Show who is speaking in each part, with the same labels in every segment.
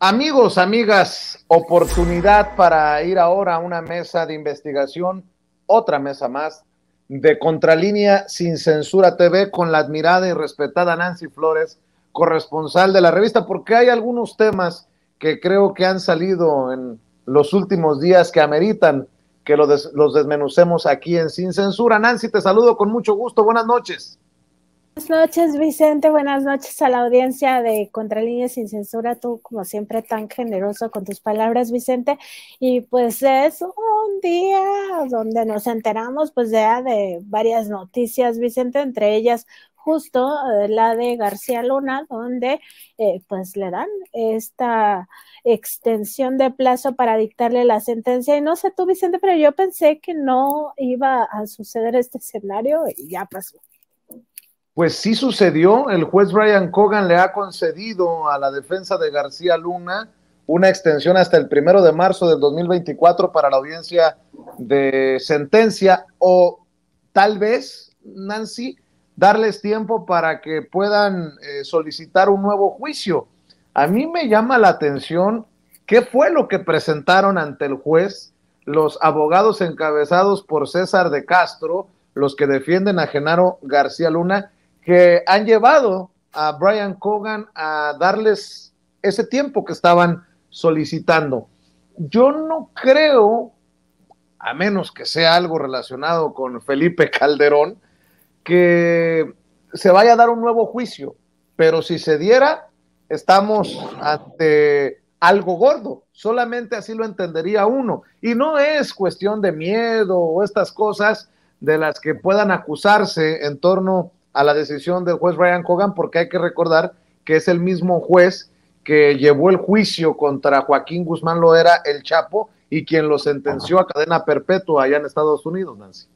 Speaker 1: Amigos, amigas, oportunidad para ir ahora a una mesa de investigación, otra mesa más de Contralínea Sin Censura TV con la admirada y respetada Nancy Flores, corresponsal de la revista, porque hay algunos temas que creo que han salido en los últimos días que ameritan que los, desmenucemos aquí en Sin Censura. Nancy, te saludo con mucho gusto, buenas noches.
Speaker 2: Buenas noches, Vicente. Buenas noches a la audiencia de Contralíneas sin Censura. Tú, como siempre, tan generoso con tus palabras, Vicente. Y pues es un día donde nos enteramos, pues, ya de varias noticias, Vicente, entre ellas justo eh, la de García Luna, donde eh, pues le dan esta extensión de plazo para dictarle la sentencia. Y no sé tú, Vicente, pero yo pensé que no iba a suceder este escenario y ya pasó
Speaker 1: pues sí sucedió. El juez Brian Cogan le ha concedido a la defensa de García Luna una extensión hasta el primero de marzo del 2024 para la audiencia de sentencia o tal vez, Nancy, darles tiempo para que puedan eh, solicitar un nuevo juicio. A mí me llama la atención qué fue lo que presentaron ante el juez los abogados encabezados por César de Castro, los que defienden a Genaro García Luna que han llevado a Brian Cogan a darles ese tiempo que estaban solicitando. Yo no creo, a menos que sea algo relacionado con Felipe Calderón, que se vaya a dar un nuevo juicio, pero si se diera, estamos ante algo gordo, solamente así lo entendería uno. Y no es cuestión de miedo o estas cosas de las que puedan acusarse en torno a la decisión del juez Brian Cogan, porque hay que recordar que es el mismo juez que llevó el juicio contra Joaquín Guzmán Loera, el Chapo, y quien lo sentenció a cadena perpetua allá en Estados Unidos, Nancy.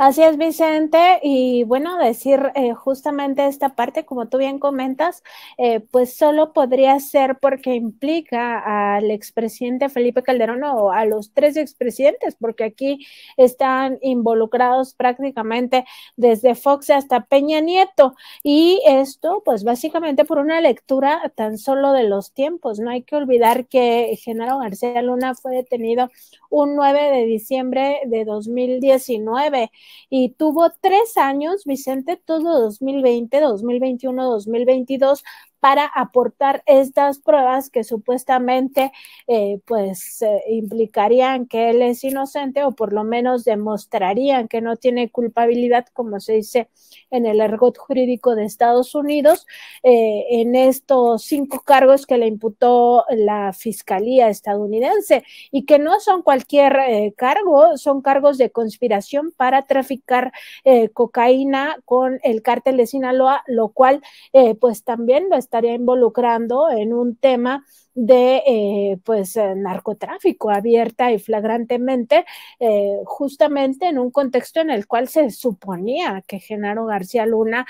Speaker 2: Así es, Vicente. Y bueno, decir eh, justamente esta parte, como tú bien comentas, eh, pues solo podría ser porque implica al expresidente Felipe Calderón o a los tres expresidentes, porque aquí están involucrados prácticamente desde Fox hasta Peña Nieto. Y esto, pues básicamente por una lectura tan solo de los tiempos. No hay que olvidar que Genaro García Luna fue detenido un 9 de diciembre de 2019 y tuvo tres años, Vicente, todo 2020, 2021, 2022, para aportar estas pruebas que supuestamente eh, pues eh, implicarían que él es inocente o por lo menos demostrarían que no tiene culpabilidad, como se dice en el argot jurídico de Estados Unidos, eh, en estos cinco cargos que le imputó la Fiscalía estadounidense y que no son cualquier cargo, son cargos de conspiración para traficar cocaína con el cártel de Sinaloa, lo cual pues también lo está estaría involucrando en un tema de eh, pues eh, narcotráfico abierta y flagrantemente, eh, justamente en un contexto en el cual se suponía que Genaro García Luna,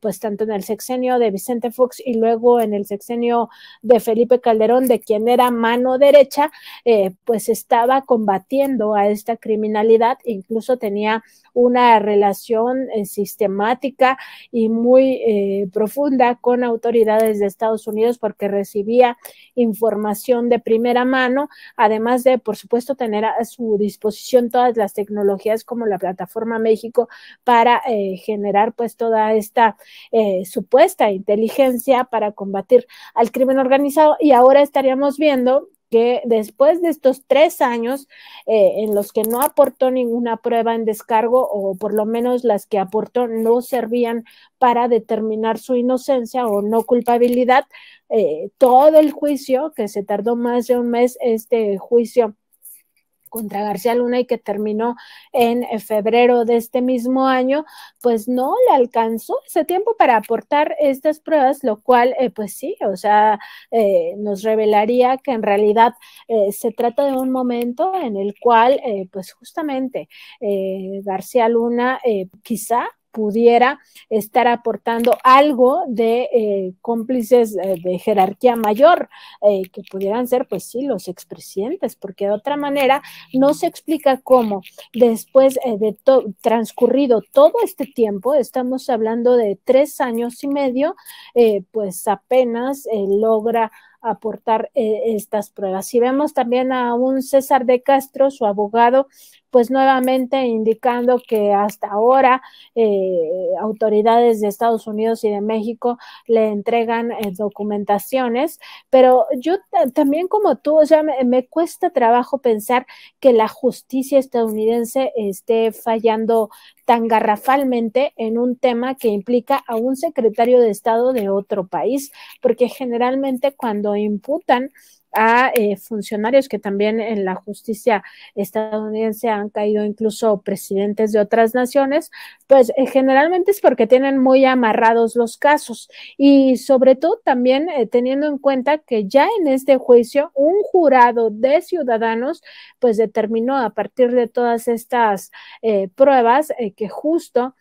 Speaker 2: pues tanto en el sexenio de Vicente Fox y luego en el sexenio de Felipe Calderón, de quien era mano derecha, pues estaba combatiendo a esta criminalidad, incluso tenía una relación sistemática y muy profunda con autoridades de Estados Unidos porque recibía información de primera mano, además de, por supuesto, tener a su disposición todas las tecnologías como la plataforma México para eh, generar pues toda esta eh, supuesta inteligencia para combatir al crimen organizado. Y ahora estaríamos viendo que después de estos tres años eh, en los que no aportó ninguna prueba en descargo o por lo menos las que aportó no servían para determinar su inocencia o no culpabilidad, eh, todo el juicio, que se tardó más de un mes este juicio contra García Luna y que terminó en eh, febrero de este mismo año, pues no le alcanzó ese tiempo para aportar estas pruebas, lo cual, eh, pues sí, o sea, eh, nos revelaría que en realidad se trata de un momento en el cual, pues justamente, García Luna quizá pudiera estar aportando algo de eh, cómplices eh, de jerarquía mayor, eh, que pudieran ser, pues sí, los expresidentes, porque de otra manera no se explica cómo después de todo transcurrido todo este tiempo, estamos hablando de tres años y medio, pues apenas logra aportar estas pruebas. Si vemos también a un César de Castro, su abogado, pues nuevamente indicando que hasta ahora eh, autoridades de Estados Unidos y de México le entregan eh, documentaciones, pero yo también como tú, o sea, me, me, cuesta trabajo pensar que la justicia estadounidense esté fallando tan garrafalmente en un tema que implica a un secretario de Estado de otro país, porque generalmente cuando imputan a eh, funcionarios que también en la justicia estadounidense han caído incluso presidentes de otras naciones, pues eh, generalmente es porque tienen muy amarrados los casos y sobre todo también eh, teniendo en cuenta que ya en este juicio un jurado de ciudadanos pues determinó a partir de todas estas pruebas que justo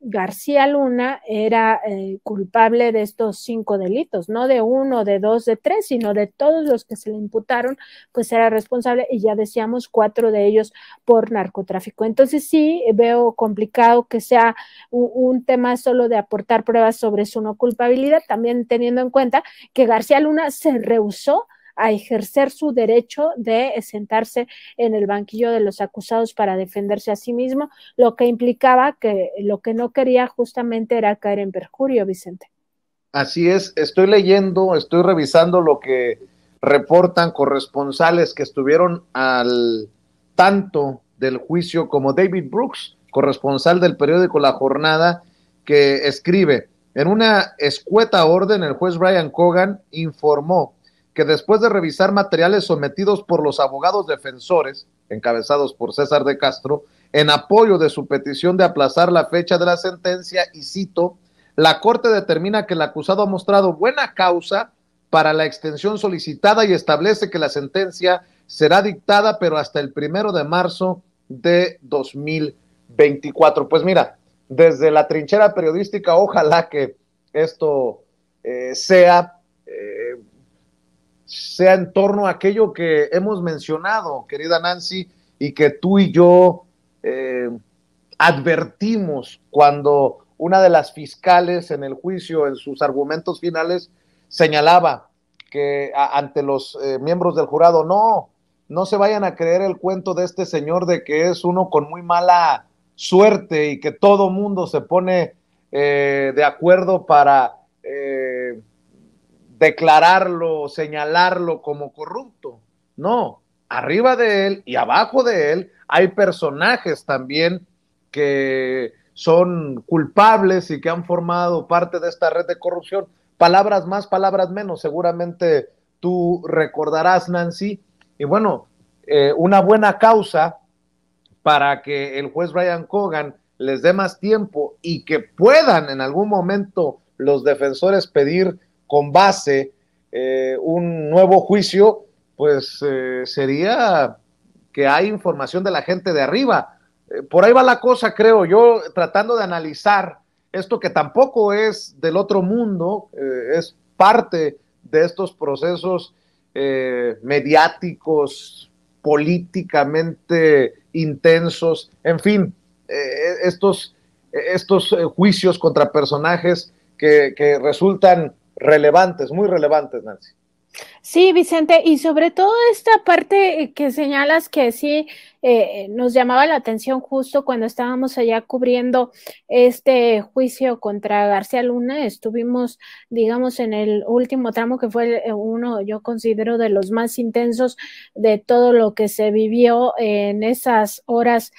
Speaker 2: García Luna era eh, culpable de estos cinco delitos, no de uno, de dos, de tres, sino de todos los que se le imputaron, pues era responsable y ya decíamos cuatro de ellos por narcotráfico. Entonces sí veo complicado que sea un tema solo de aportar pruebas sobre su no culpabilidad, también teniendo en cuenta que García Luna se rehusó a ejercer su derecho de sentarse en el banquillo de los acusados para defenderse a sí mismo, lo que implicaba que lo que no quería justamente era caer en perjurio, Vicente.
Speaker 1: Así es, estoy leyendo, estoy revisando lo que reportan corresponsales que estuvieron al tanto del juicio como David Brooks, corresponsal del periódico La Jornada, que escribe, en una escueta orden el juez Brian Cogan informó que después de revisar materiales sometidos por los abogados defensores, encabezados por César de Castro, en apoyo de su petición de aplazar la fecha de la sentencia, y cito, la Corte determina que el acusado ha mostrado buena causa para la extensión solicitada y establece que la sentencia será dictada, pero hasta el primero de marzo de 2024. Pues mira, desde la trinchera periodística, ojalá que esto eh, sea eh, sea en torno a aquello que hemos mencionado, querida Nancy, y que tú y yo eh, advertimos cuando una de las fiscales en el juicio, en sus argumentos finales, señalaba que ante los eh, miembros del jurado, no, no se vayan a creer el cuento de este señor de que es uno con muy mala suerte y que todo mundo se pone eh, de acuerdo para declararlo, señalarlo como corrupto. No, arriba de él y abajo de él hay personajes también que son culpables y que han formado parte de esta red de corrupción. Palabras más, palabras menos, seguramente tú recordarás, Nancy. Y bueno, eh, una buena causa para que el juez Brian Cogan les dé más tiempo y que puedan en algún momento los defensores pedir con base eh, un nuevo juicio, pues eh, sería que hay información de la gente de arriba. Eh, por ahí va la cosa, creo yo, tratando de analizar esto que tampoco es del otro mundo, es parte de estos procesos mediáticos, políticamente intensos, en fin, estos, estos juicios contra personajes que resultan relevantes, muy relevantes, Nancy.
Speaker 2: Sí, Vicente, y sobre todo esta parte que señalas que sí eh, eh, nos llamaba la atención justo cuando estábamos allá cubriendo este juicio contra García Luna. Estuvimos, digamos, en el último tramo que fue eh, uno, yo considero, de los más intensos de todo lo que se vivió en esas horas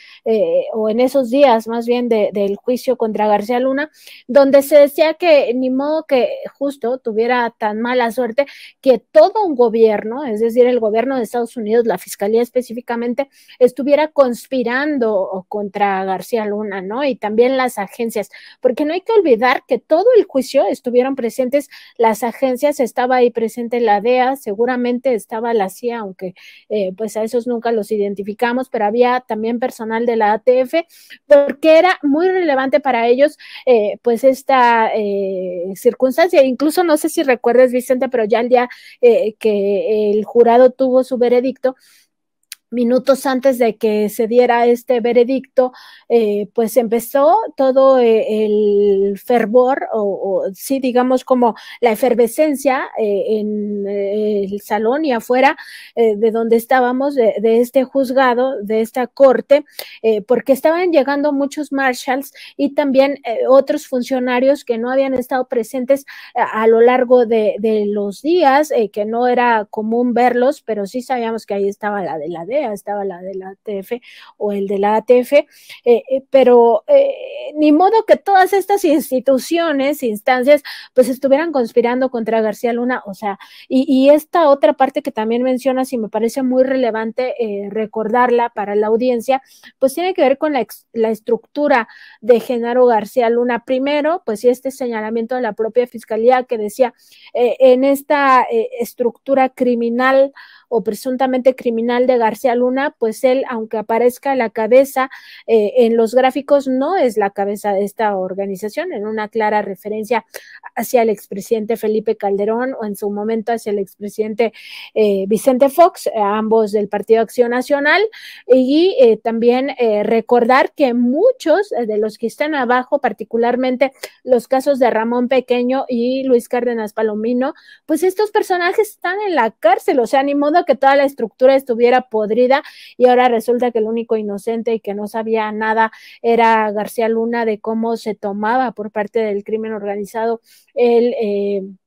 Speaker 2: o en esos días más bien del juicio contra García Luna, donde se decía que ni modo que justo tuviera tan mala suerte que todo un gobierno, es decir, el gobierno de Estados Unidos, la Fiscalía específicamente, estuviera conspirando contra García Luna, ¿no? Y también las agencias, porque no hay que olvidar que todo el juicio estuvieron presentes las agencias, estaba ahí presente la DEA, seguramente estaba la CIA, aunque eh, pues a esos nunca los identificamos, pero había también personal de la ATF, porque era muy relevante para ellos eh, pues esta eh, circunstancia. Incluso no sé si recuerdas, Vicente, pero ya el día que el jurado tuvo su veredicto, minutos antes de que se diera este veredicto, eh, pues empezó todo eh, el fervor, o, sí, digamos como la efervescencia eh, en el salón y afuera de donde estábamos, de, este juzgado, de esta corte, porque estaban llegando muchos marshals y también otros funcionarios que no habían estado presentes a, lo largo de, de los días, que no era común verlos, pero sí sabíamos que ahí estaba la de la de ya estaba la de la ATF o el de la ATF, eh, eh, pero eh, ni modo que todas estas instituciones, instancias, pues estuvieran conspirando contra García Luna, o sea, y, esta otra parte que también mencionas y me parece muy relevante recordarla para la audiencia, pues tiene que ver con la, la estructura de Genaro García Luna. Primero, pues este señalamiento de la propia fiscalía que decía, en esta estructura criminal, o presuntamente criminal de García Luna, pues él, aunque aparezca la cabeza eh, en los gráficos, no es la cabeza de esta organización, en una clara referencia hacia el expresidente Felipe Calderón o en su momento hacia el expresidente eh, Vicente Fox, eh, ambos del Partido Acción Nacional, y también recordar que muchos de los que están abajo, particularmente los casos de Ramón Pequeño y Luis Cárdenas Palomino, pues estos personajes están en la cárcel, o sea, ni modo que toda la estructura estuviera podrida y ahora resulta que el único inocente y que no sabía nada era García Luna de cómo se tomaba por parte del crimen organizado el...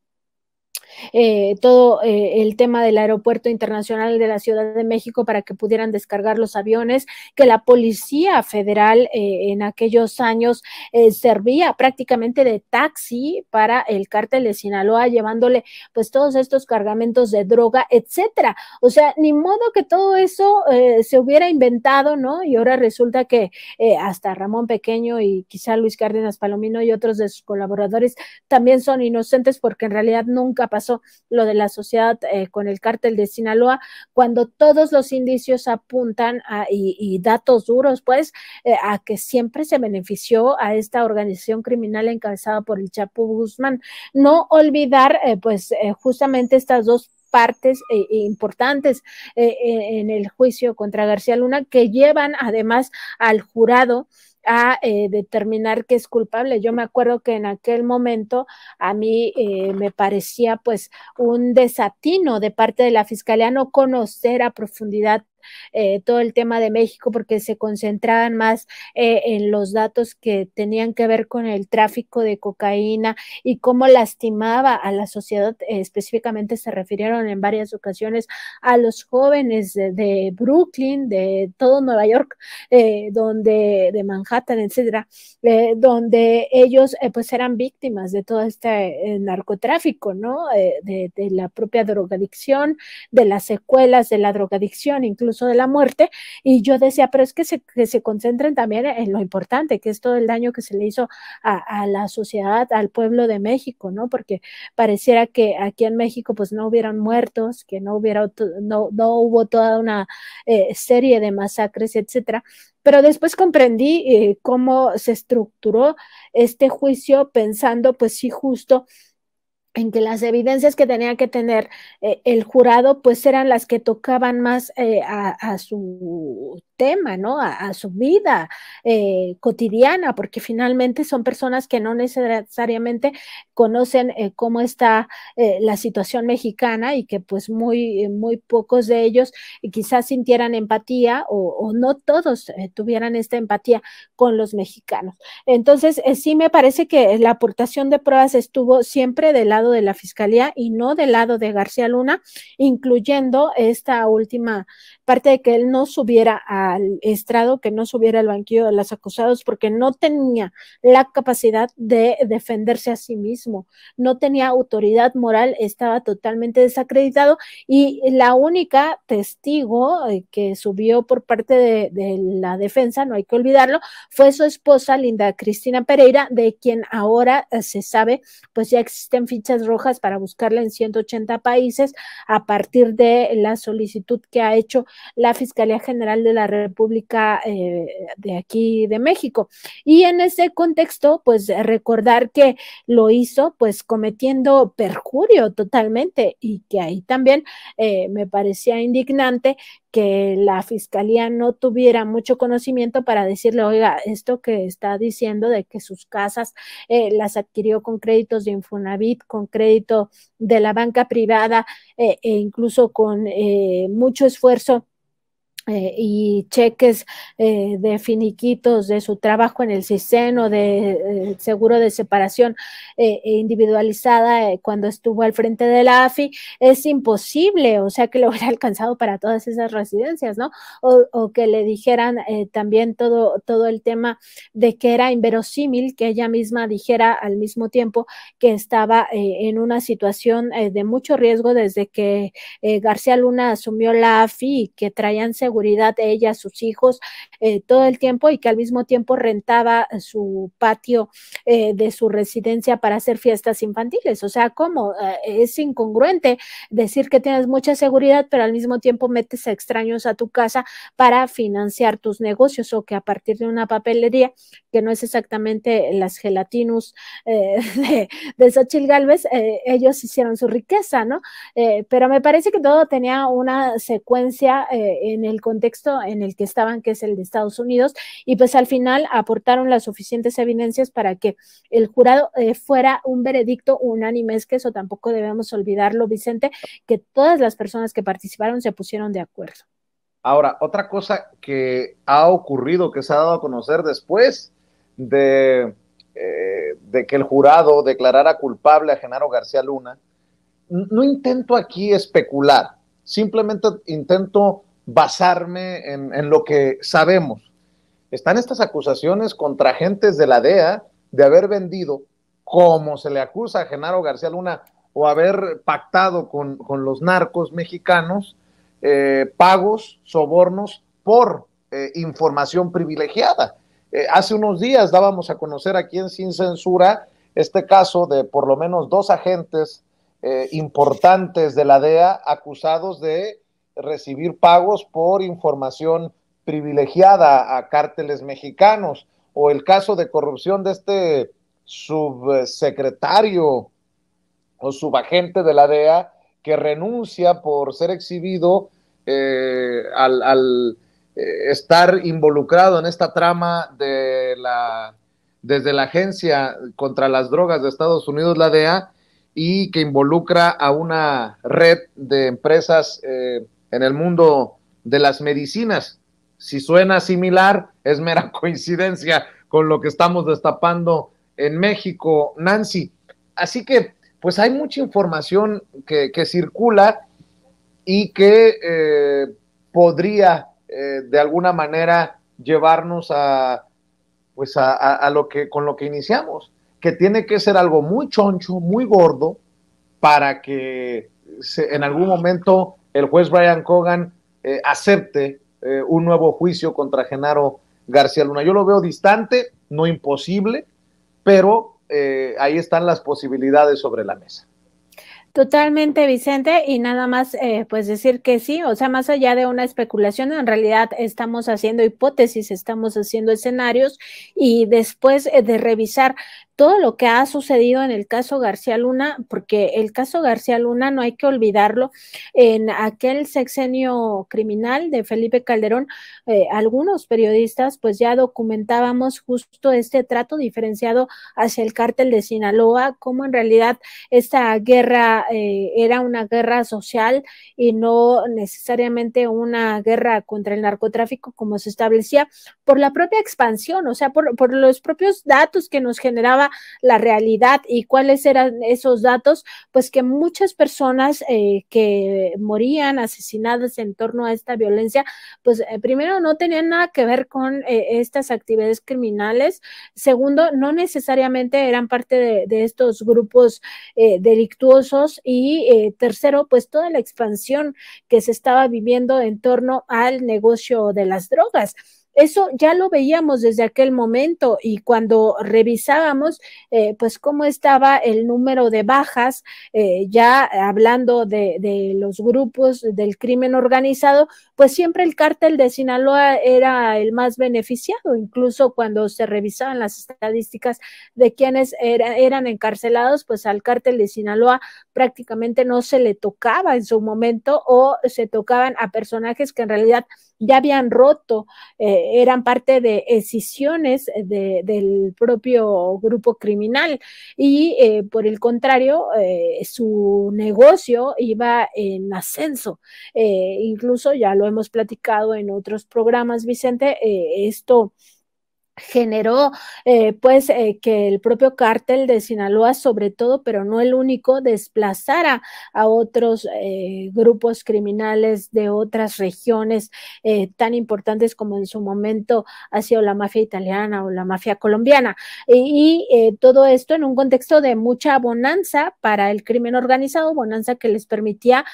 Speaker 2: Eh, todo eh, el tema del aeropuerto internacional de la Ciudad de México para que pudieran descargar los aviones, que la Policía Federal eh, en aquellos años servía prácticamente de taxi para el cártel de Sinaloa, llevándole pues todos estos cargamentos de droga, etcétera. O sea, ni modo que todo eso se hubiera inventado, ¿no? Y ahora resulta que hasta Ramón Pequeño y quizá Luis Cárdenas Palomino y otros de sus colaboradores también son inocentes porque en realidad nunca pasó lo de la sociedad eh, con el cártel de Sinaloa, cuando todos los indicios apuntan a, y, datos duros, pues, eh, a que siempre se benefició a esta organización criminal encabezada por el Chapo Guzmán. No olvidar, eh, pues, justamente estas dos partes importantes en el juicio contra García Luna que llevan además al jurado a eh, determinar que es culpable. Yo me acuerdo que en aquel momento a mí eh, me parecía pues un desatino de parte de la fiscalía no conocer a profundidad eh, todo el tema de México porque se concentraban más eh, en los datos que tenían que ver con el tráfico de cocaína y cómo lastimaba a la sociedad. Eh, específicamente se refirieron en varias ocasiones a los jóvenes de, Brooklyn, de todo Nueva York, donde de Manhattan, etcétera, donde ellos pues eran víctimas de todo este narcotráfico, ¿no? De, de la propia drogadicción, de las secuelas de la drogadicción, incluso de la muerte. Y yo decía, pero es que se, que se concentren también en lo importante, que es todo el daño que se le hizo a, la sociedad, al pueblo de México, ¿no? Porque pareciera que aquí en México pues no hubieran muertos, que no hubiera, no, no hubo toda una eh, serie de masacres, etcétera. Pero después comprendí eh, cómo se estructuró este juicio pensando pues sí justo en que las evidencias que tenía que tener eh, el jurado pues eran las que tocaban más eh, a, su tema, ¿no? A, su vida eh, cotidiana, porque finalmente son personas que no necesariamente conocen cómo está la situación mexicana y que pues muy, muy pocos de ellos quizás sintieran empatía o, o no todos tuvieran esta empatía con los mexicanos. Entonces, sí me parece que la aportación de pruebas estuvo siempre del lado de la Fiscalía y no del lado de García Luna, incluyendo esta última parte de que él no subiera al estrado, que no subiera al banquillo de los acusados, porque no tenía la capacidad de defenderse a sí mismo, no tenía autoridad moral, estaba totalmente desacreditado y la única testigo eh, que subió por parte de la defensa, no hay que olvidarlo, fue su esposa Linda Cristina Pereira, de quien ahora eh, se sabe, pues ya existen fichas rojas para buscarla en 180 países a partir de la solicitud que ha hecho la Fiscalía General de la República eh, de aquí de México. Y en ese contexto, pues recordar que lo hizo pues cometiendo perjurio totalmente y que ahí también eh, me parecía indignante que la fiscalía no tuviera mucho conocimiento para decirle, oiga, esto que está diciendo de que sus casas eh, las adquirió con créditos de Infonavit, con crédito de la banca privada eh, e incluso con eh, mucho esfuerzo eh, y cheques eh, de finiquitos de su trabajo en el CISEN o de eh, seguro de separación e individualizada cuando estuvo al frente de la AFI, es imposible, o sea, que lo hubiera alcanzado para todas esas residencias, ¿no? O, que le dijeran también todo, todo el tema de que era inverosímil que ella misma dijera al mismo tiempo que estaba en una situación de mucho riesgo desde que García Luna asumió la AFI y que traían seguridad ella, sus hijos, eh, todo el tiempo y que al mismo tiempo rentaba su patio eh, de su residencia para hacer fiestas infantiles. O sea, ¿cómo? Eh, es incongruente decir que tienes mucha seguridad, pero al mismo tiempo metes a extraños a tu casa para financiar tus negocios o que a partir de una papelería, que no es exactamente las gelatinus de, Sachil Galvez, ellos hicieron su riqueza, ¿no? pero me parece que todo tenía una secuencia en el contexto en el que estaban, que es el de Estados Unidos, y pues al final aportaron las suficientes evidencias para que el jurado eh, fuera un veredicto unánime. Es que eso tampoco debemos olvidarlo, Vicente, que todas las personas que participaron se pusieron de acuerdo.
Speaker 1: Ahora, otra cosa que ha ocurrido, que se ha dado a conocer después de, eh, de que el jurado declarara culpable a Genaro García Luna, no intento aquí especular, simplemente intento basarme en, lo que sabemos. Están estas acusaciones contra agentes de la DEA de haber vendido, como se le acusa a Genaro García Luna, o haber pactado con, los narcos mexicanos eh, pagos, sobornos por eh, información privilegiada. Eh, hace unos días dábamos a conocer aquí en Sin Censura este caso de por lo menos dos agentes importantes de la DEA acusados de recibir pagos por información privilegiada a cárteles mexicanos, o el caso de corrupción de este subsecretario o subagente de la DEA que renuncia por ser exhibido eh, al, eh, estar involucrado en esta trama de la, desde la Agencia contra las Drogas de Estados Unidos, la DEA, y que involucra a una red de empresas eh, en el mundo de las medicinas. Si suena similar, es mera coincidencia con lo que estamos destapando en México, Nancy. Así que, pues hay mucha información que, circula y que eh, podría eh, de alguna manera llevarnos a, pues a, lo que con lo que iniciamos, que tiene que ser algo muy choncho, muy gordo, para que en algún momento el juez Brian Cogan eh, acepte eh, un nuevo juicio contra Genaro García Luna. Yo lo veo distante, no imposible, pero eh, ahí están las posibilidades sobre la mesa.
Speaker 2: Totalmente, Vicente, y nada más pues decir que sí, o sea, más allá de una especulación, en realidad estamos haciendo hipótesis, estamos haciendo escenarios y después de revisar todo lo que ha sucedido en el caso García Luna, porque el caso García Luna no hay que olvidarlo, en aquel sexenio criminal de Felipe Calderón, eh, algunos periodistas pues ya documentábamos justo este trato diferenciado hacia el cártel de Sinaloa, como en realidad esta guerra eh, era una guerra social y no necesariamente una guerra contra el narcotráfico como se establecía por la propia expansión, o sea, por, por los propios datos que nos generaba la realidad y cuáles eran esos datos, pues que muchas personas eh, que morían asesinadas en torno a esta violencia, pues eh, primero no tenían nada que ver con eh, estas actividades criminales, segundo, no necesariamente eran parte de estos grupos delictuosos y tercero, pues toda la expansión que se estaba viviendo en torno al negocio de las drogas eso ya lo veíamos desde aquel momento y cuando revisábamos, eh, pues cómo estaba el número de bajas, eh, ya hablando de, los grupos del crimen organizado, pues siempre el cártel de Sinaloa era el más beneficiado, incluso cuando se revisaban las estadísticas de quienes eran encarcelados, pues al cártel de Sinaloa prácticamente no se le tocaba en su momento o se tocaban a personajes que en realidad ya habían roto, eh, eran parte de escisiones eh, del propio grupo criminal y eh, por el contrario, su negocio iba en ascenso. incluso ya lo hemos platicado en otros programas, Vicente, esto generó eh, pues eh, que el propio cártel de Sinaloa sobre todo pero no el único desplazara a otros eh, grupos criminales de otras regiones tan importantes como en su momento ha sido la mafia italiana o la mafia colombiana y todo esto en un contexto de mucha bonanza para el crimen organizado bonanza que les permitía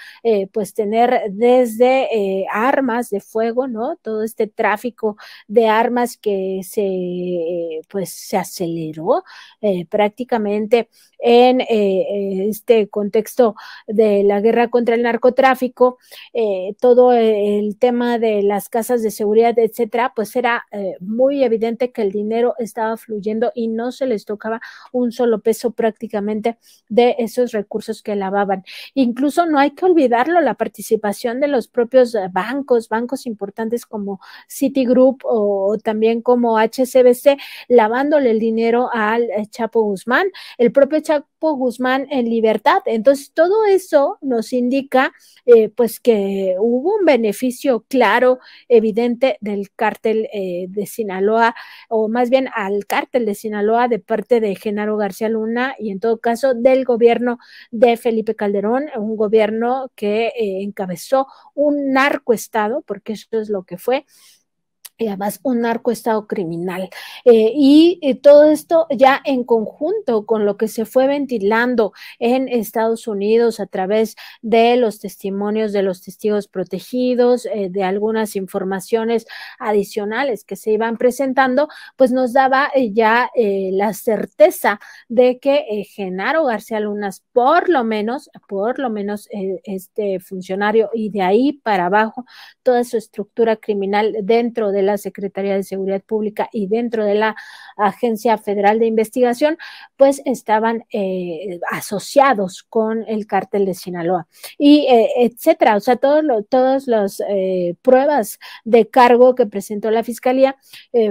Speaker 2: pues tener desde armas de fuego no todo este tráfico de armas que se eh, pues se aceleró eh, prácticamente en eh, este contexto de la guerra contra el narcotráfico, todo el tema de las casas de seguridad, etcétera, pues era muy evidente que el dinero estaba fluyendo y no se les tocaba un solo peso prácticamente de esos recursos que lavaban. Incluso no hay que olvidarlo, la participación de los propios bancos, bancos importantes como Citigroup o también como H CBC lavándole el dinero al eh, Chapo Guzmán, el propio Chapo Guzmán en libertad. Entonces, todo eso nos indica eh, pues que hubo un beneficio claro, evidente del cártel eh, de Sinaloa, o más bien al cártel de Sinaloa de parte de Genaro García Luna y en todo caso del gobierno de Felipe Calderón, un gobierno que encabezó un narcoestado, porque eso es lo que fue, y además un narcoestado criminal. Eh, y, eh, todo esto ya en conjunto con lo que se fue ventilando en Estados Unidos a través de los testimonios de los testigos protegidos, eh, de algunas informaciones adicionales que se iban presentando, pues nos daba ya la certeza de que Genaro García Lunas, por lo menos, por lo menos este funcionario y de ahí para abajo, toda su estructura criminal dentro de la Secretaría de Seguridad Pública y dentro de la Agencia Federal de Investigación, pues estaban eh, asociados con el cártel de Sinaloa y eh, etcétera. O sea, todos los todas las eh, pruebas de cargo que presentó la Fiscalía,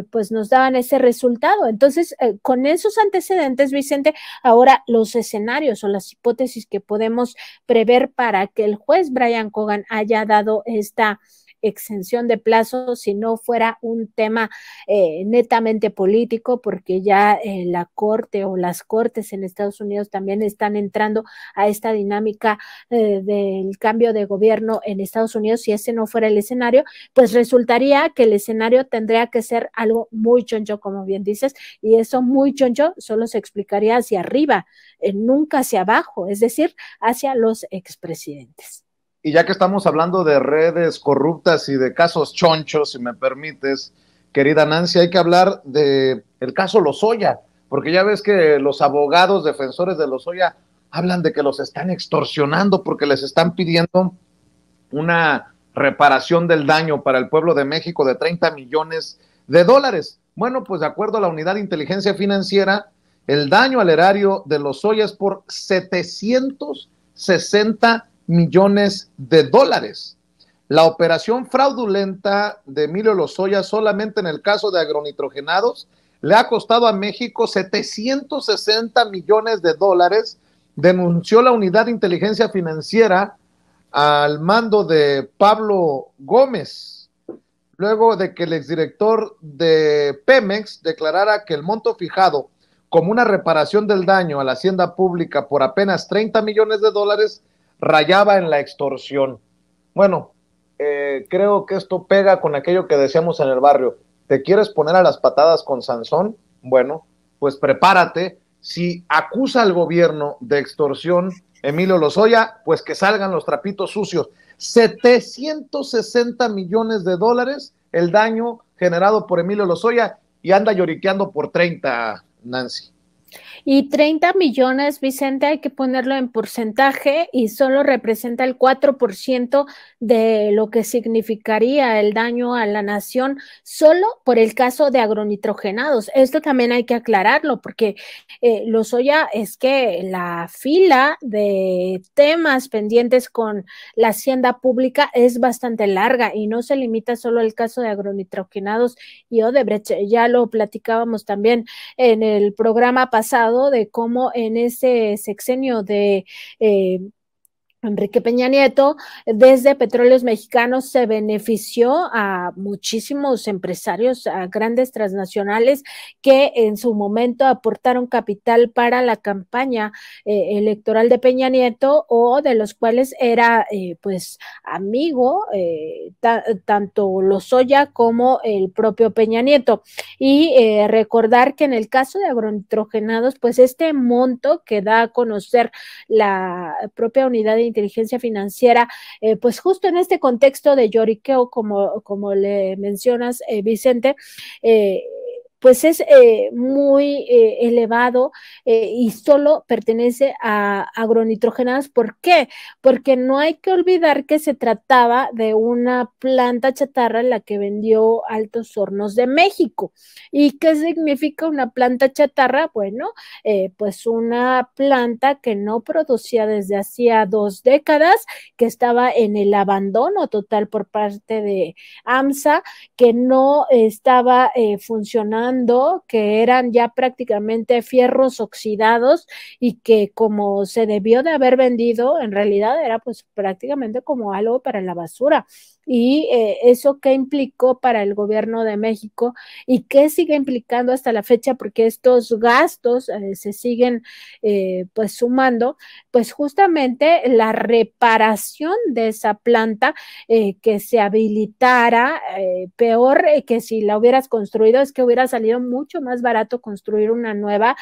Speaker 2: pues nos daban ese resultado. Entonces, con esos antecedentes, Vicente, ahora los escenarios o las hipótesis que podemos prever para que el juez Brian Cogan haya dado esta exención de plazo si no fuera un tema eh, netamente político, porque ya eh, la Corte o las Cortes en Estados Unidos también están entrando a esta dinámica eh, del cambio de gobierno en Estados Unidos. Si ese no fuera el escenario, pues resultaría que el escenario tendría que ser algo muy choncho, como bien dices, y eso muy choncho solo se explicaría hacia arriba, nunca hacia abajo, es decir, hacia los expresidentes.
Speaker 1: Y ya que estamos hablando de redes corruptas y de casos chonchos, si me permites, querida Nancy, hay que hablar de el caso Lozoya, porque ya ves que los abogados defensores de Lozoya hablan de que los están extorsionando porque les están pidiendo una reparación del daño para el pueblo de México de 30 millones de dólares. Bueno, pues de acuerdo a la Unidad de Inteligencia Financiera, el daño al erario de Lozoya es por 760 millones de dólares. La operación fraudulenta de Emilio Lozoya solamente en el caso de agronitrogenados le ha costado a México 760 millones de dólares, denunció la Unidad de Inteligencia Financiera al mando de Pablo Gómez, luego de que el exdirector de Pemex declarara que el monto fijado como una reparación del daño a la hacienda pública por apenas 30 millones de dólares rayaba en la extorsión. Bueno, eh, creo que esto pega con aquello que decíamos en el barrio. ¿Te quieres poner a las patadas con Sansón? Bueno, pues prepárate. Si acusa al gobierno de extorsión Emilio Lozoya, pues que salgan los trapitos sucios. 760 millones de dólares el daño generado por Emilio Lozoya y anda lloriqueando por 30, Nancy.
Speaker 2: Y 30 millones, Vicente, hay que ponerlo en porcentaje y solo representa el 4% de lo que significaría el daño a la nación solo por el caso de agronitrogenados. Esto también hay que aclararlo porque eh, lo soya es que la fila de temas pendientes con la hacienda pública es bastante larga y no se limita solo al caso de agronitrogenados y Odebrecht. Ya lo platicábamos también en el programa pasado de cómo en ese sexenio de eh, Enrique Peña Nieto, desde Petróleos Mexicanos, se benefició a muchísimos empresarios, a grandes transnacionales que en su momento aportaron capital para la campaña eh, electoral de Peña Nieto o de los cuales era eh, pues amigo eh, tanto tanto Lozoya como el propio Peña Nieto. Y recordar que en el caso de agronitrogenados, pues este monto que da a conocer la propia unidad de inteligencia financiera, eh, pues justo en este contexto de lloriqueo, como, como le mencionas, eh, Vicente, eh, pues es eh, muy eh, elevado eh, y solo pertenece a agronitrogenadas. ¿Por qué? Porque no hay que olvidar que se trataba de una planta chatarra la que vendió Altos Hornos de México. ¿Y qué significa una planta chatarra? Bueno, pues una planta que no producía desde hacía dos décadas, que estaba en el abandono total por parte de AMSA, que no estaba funcionando que eran ya prácticamente fierros oxidados y que como se debió de haber vendido, en realidad era pues prácticamente como algo para la basura y eh, eso qué implicó para el gobierno de México y qué sigue implicando hasta la fecha porque estos gastos eh, se siguen eh, pues sumando, pues justamente la reparación de esa planta que se habilitara, peor que si la hubieras construido es que hubiera salido mucho más barato construir una nueva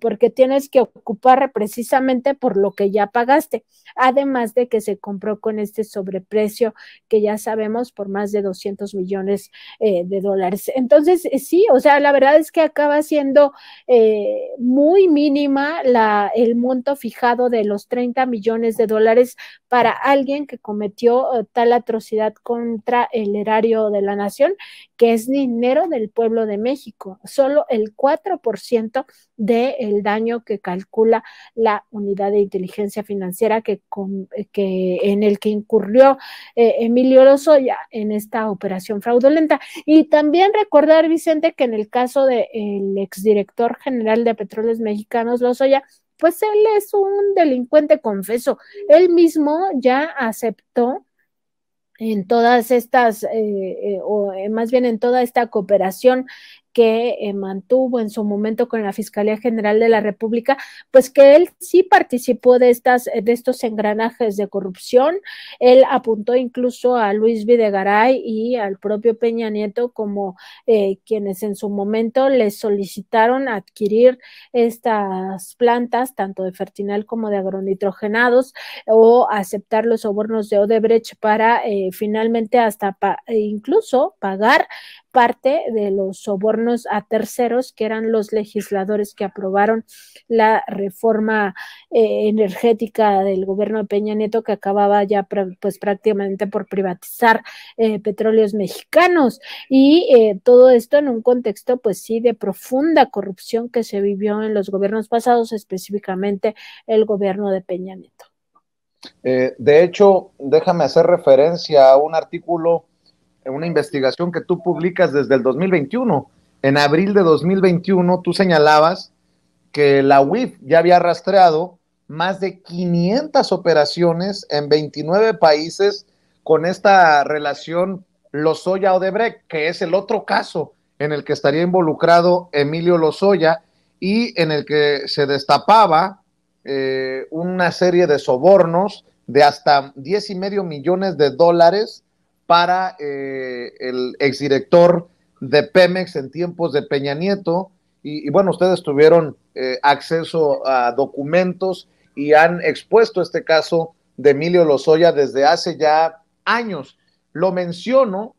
Speaker 2: porque tienes que ocupar precisamente por lo que ya pagaste, además de que se compró con este sobreprecio que ya sabemos, por más de 200 millones eh, de dólares. Entonces, eh, sí, o sea, la verdad es que acaba siendo eh, muy mínima el monto fijado de los 30 millones de dólares para alguien que cometió tal atrocidad contra el erario de la nación, que es dinero del pueblo de México, solo el 4% del daño que calcula la unidad de inteligencia financiera que en el que incurrió Emilio Lozoya en esta operación fraudulenta. Y también recordar, Vicente, que en el caso del exdirector general de Petróleos Mexicanos, Lozoya, pues él es un delincuente confeso. Él mismo ya aceptó en todas estas, eh, eh, o eh, más bien en toda esta cooperación que eh, mantuvo en su momento con la Fiscalía General de la República, pues que él sí participó de, estas, de estos engranajes de corrupción. Él apuntó incluso a Luis Videgaray y al propio Peña Nieto como eh, quienes en su momento le solicitaron adquirir estas plantas, tanto de fertinal como de agronitrogenados, o aceptar los sobornos de Odebrecht para eh, finalmente hasta e incluso pagar parte de los sobornos a terceros, que eran los legisladores que aprobaron la reforma eh, energética del gobierno de Peña Nieto, que acababa ya pues prácticamente por privatizar eh, petróleos mexicanos. Y eh, todo esto en un contexto, pues sí, de profunda corrupción que se vivió en los gobiernos pasados, específicamente el gobierno de Peña Nieto.
Speaker 1: de hecho, déjame hacer referencia a un artículo una investigación que tú publicas desde el 2021. En abril de 2021 tú señalabas que la UIF ya había rastreado más de 500 operaciones en 29 países con esta relación Lozoya-Odebrecht, que es el otro caso en el que estaría involucrado Emilio Lozoya y en el que se destapaba eh, una serie de sobornos de hasta 10 y medio millones de dólares para eh, el exdirector de Pemex en tiempos de Peña Nieto. Y, bueno, ustedes tuvieron eh, acceso a documentos y han expuesto este caso de Emilio Lozoya desde hace ya años. Lo menciono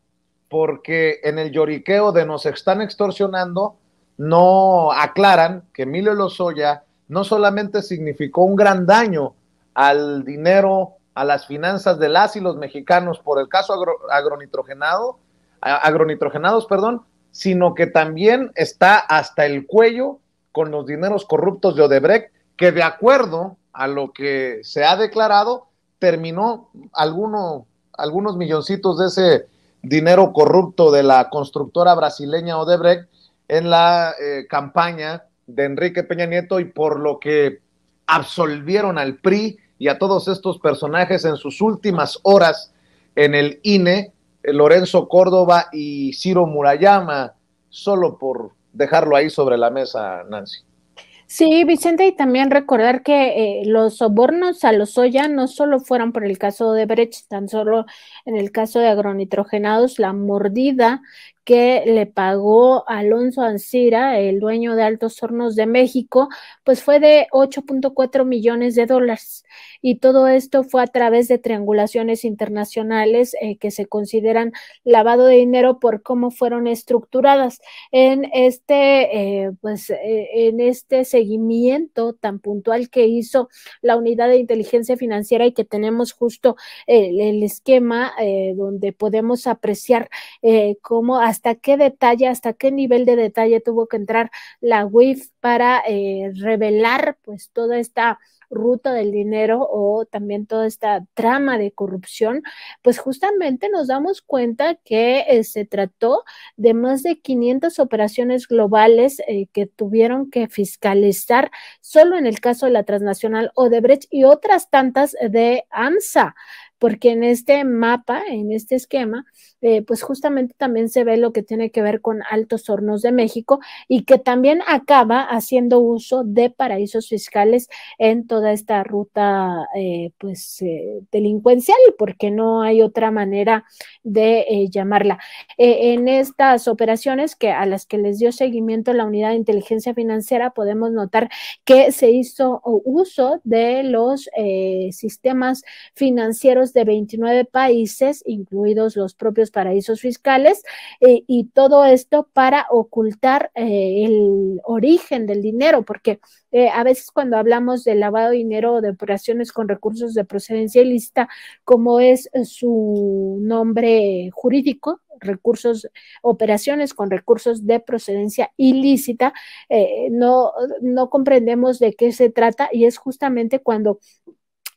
Speaker 1: porque en el lloriqueo de nos están extorsionando, no aclaran que Emilio Lozoya no solamente significó un gran daño al dinero a las finanzas de las y los mexicanos por el caso agronitrogenado, agronitrogenados, perdón, sino que también está hasta el cuello con los dineros corruptos de Odebrecht, que de acuerdo a lo que se ha declarado, terminó algunos milloncitos de ese dinero corrupto de la constructora brasileña Odebrecht en la eh, campaña de Enrique Peña Nieto y por lo que absolvieron al PRI y a todos estos personajes en sus últimas horas en el INE, eh, Lorenzo Córdoba y Ciro Murayama, solo por dejarlo ahí sobre la mesa, Nancy.
Speaker 2: Sí, Vicente, y también recordar que eh, los sobornos a los Oya no solo fueron por el caso de Brecht, tan solo en el caso de agronitrogenados, la mordida que le pagó Alonso Ancira, el dueño de Altos Hornos de México, pues fue de 8.4 millones de dólares. Y todo esto fue a través de triangulaciones internacionales eh, que se consideran lavado de dinero por cómo fueron estructuradas. En este, eh, pues, eh, en este seguimiento tan puntual que hizo la unidad de inteligencia financiera y que tenemos justo el, el esquema donde podemos apreciar cómo hasta qué detalle, hasta qué nivel de detalle tuvo que entrar la WIF para eh, revelar pues toda esta ruta del dinero o también toda esta trama de corrupción, pues justamente nos damos cuenta que eh, se trató de más de 500 operaciones globales eh, que tuvieron que fiscalizar solo en el caso de la transnacional Odebrecht y otras tantas de ANSA porque en este mapa, en este esquema, eh, pues justamente también se ve lo que tiene que ver con Altos Hornos de México y que también acaba haciendo uso de paraísos fiscales en toda esta ruta, eh, pues, eh, delincuencial, porque no hay otra manera de llamarla. en estas operaciones que a las que les dio seguimiento la Unidad de Inteligencia Financiera, podemos notar que se hizo uso de los sistemas financieros de 29 países, incluidos los propios paraísos fiscales, eh, y todo esto para ocultar eh, el origen del dinero, porque eh, a veces cuando hablamos de lavado de dinero o de operaciones con recursos de procedencia ilícita, como es su nombre jurídico, recursos, operaciones con recursos de procedencia ilícita, no, no comprendemos de qué se trata y es justamente cuando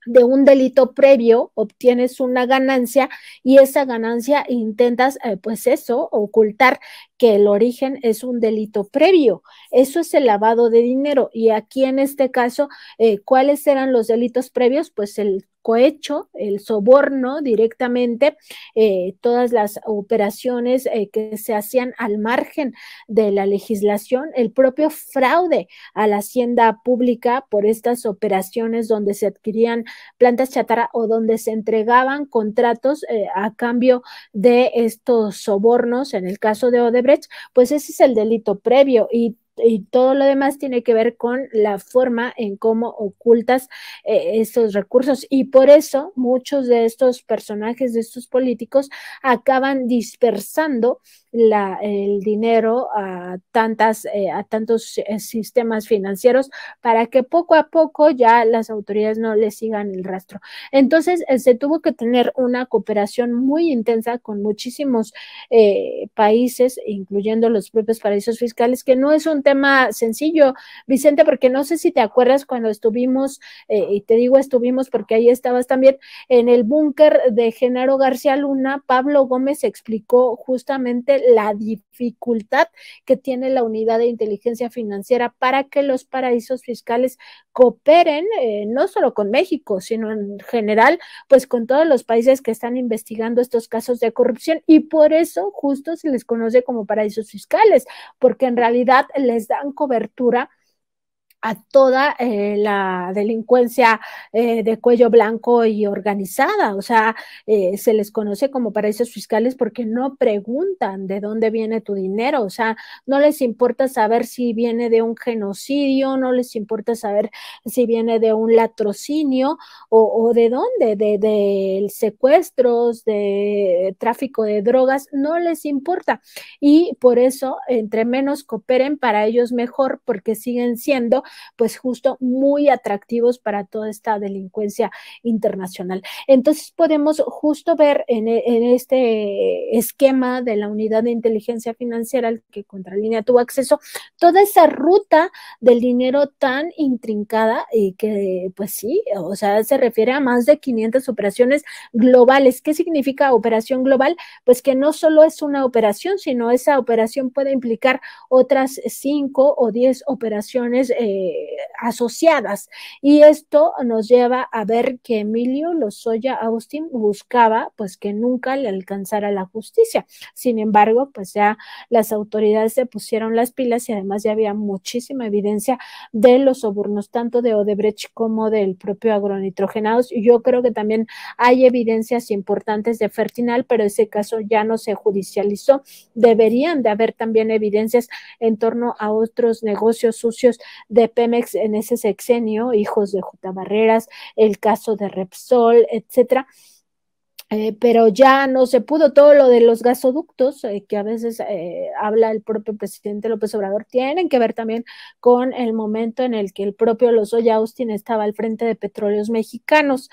Speaker 2: de un delito previo, obtienes una ganancia y esa ganancia intentas, eh, pues eso, ocultar que el origen es un delito previo. Eso es el lavado de dinero. Y aquí en este caso, eh, ¿cuáles eran los delitos previos? Pues el cohecho, el soborno directamente, eh, todas las operaciones eh, que se hacían al margen de la legislación, el propio fraude a la hacienda pública por estas operaciones donde se adquirían plantas chatarra o donde se entregaban contratos a cambio de estos sobornos, en el caso de Odebrecht pues ese es el delito previo y y todo lo demás tiene que ver con la forma en cómo ocultas eh, estos recursos. Y por eso muchos de estos personajes, de estos políticos, acaban dispersando el dinero a, tantas, eh, a tantos eh, sistemas financieros para que poco a poco ya las autoridades no le sigan el rastro. Entonces, eh, se tuvo que tener una cooperación muy intensa con muchísimos países, incluyendo los propios paraísos fiscales, que no es un tema sencillo, Vicente, porque no sé si te acuerdas cuando estuvimos, eh, y te digo estuvimos porque ahí estabas también, en el búnker de Genaro García Luna, Pablo Gómez explicó justamente la dificultad que tiene la unidad de inteligencia financiera para que los paraísos fiscales cooperen, eh, no solo con México, sino en general, pues con todos los países que están investigando estos casos de corrupción y por eso justo se les conoce como paraísos fiscales, porque en realidad les les dan cobertura a toda eh, la delincuencia eh, de cuello blanco y organizada. O sea, eh, se les conoce como paraísos fiscales porque no preguntan de dónde viene tu dinero. O sea, no les importa saber si viene de un genocidio, no les importa saber si viene de un latrocinio o, de dónde, de, de secuestros, de tráfico de drogas, no les importa. Y por eso, entre menos cooperen, para ellos mejor, porque siguen siendo pues justo muy atractivos para toda esta delincuencia internacional. Entonces podemos justo ver en, e, este esquema de la unidad de inteligencia financiera que contralinea tuvo acceso, toda esa ruta del dinero tan intrincada y que pues sí, o sea, se refiere a más de 500 operaciones globales. ¿Qué significa operación global? Pues que no solo es una operación, sino esa operación puede implicar otras 5 o 10 operaciones eh, eh, asociadas. Y esto nos lleva a ver que Emilio Lozoya Austin buscaba pues que nunca le alcanzara la justicia. Sin embargo, pues ya las autoridades se pusieron las pilas y además ya había muchísima evidencia de los sobornos tanto de Odebrecht como del propio agronitrogenados. Yo creo que también hay evidencias importantes de Fertinal, pero ese caso ya no se judicializó. Deberían de haber también evidencias en torno a otros negocios sucios de Pemex en ese sexenio, hijos de J. Barreras, el caso de Repsol, etcétera eh, pero ya no se pudo todo lo de los gasoductos eh, que a veces eh, habla el propio presidente López Obrador tienen que ver también con el momento en el que el propio Lozoya Austin estaba al frente de Petróleos Mexicanos.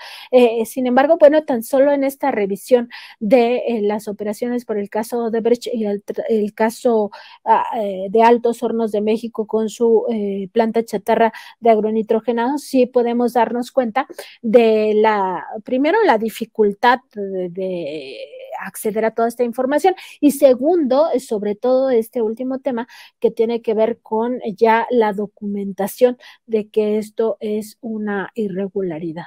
Speaker 2: sin embargo, bueno, tan solo en esta revisión de las operaciones por el caso de Brecht y el, el caso ah, de Altos Hornos de México con su planta chatarra de agronitrogenado, sí podemos darnos cuenta de la, primero, la dificultad de, acceder a toda esta información. Y segundo, eh, sobre todo este último tema que tiene que ver con eh, ya la documentación de que esto es una irregularidad.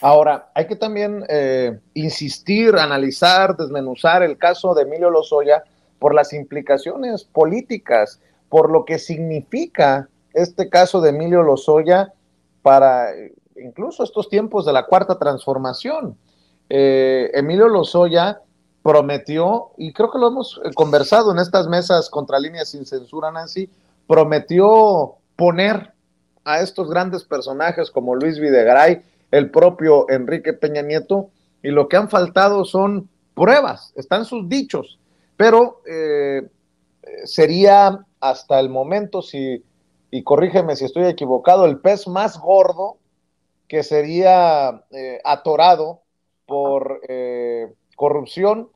Speaker 1: Ahora, hay que también eh, insistir, analizar, desmenuzar el caso de Emilio Lozoya por las implicaciones políticas, por lo que significa este caso de Emilio Lozoya para incluso estos tiempos de la cuarta transformación. Eh, Emilio Lozoya prometió, y creo que lo hemos eh, conversado en estas mesas contra líneas sin censura, Nancy, prometió poner a estos grandes personajes como Luis Videgaray, el propio Enrique Peña Nieto, y lo que han faltado son pruebas, están sus dichos, pero eh, sería hasta el momento, si, y corrígeme si estoy equivocado, el pez más gordo que sería atorado por eh, corrupción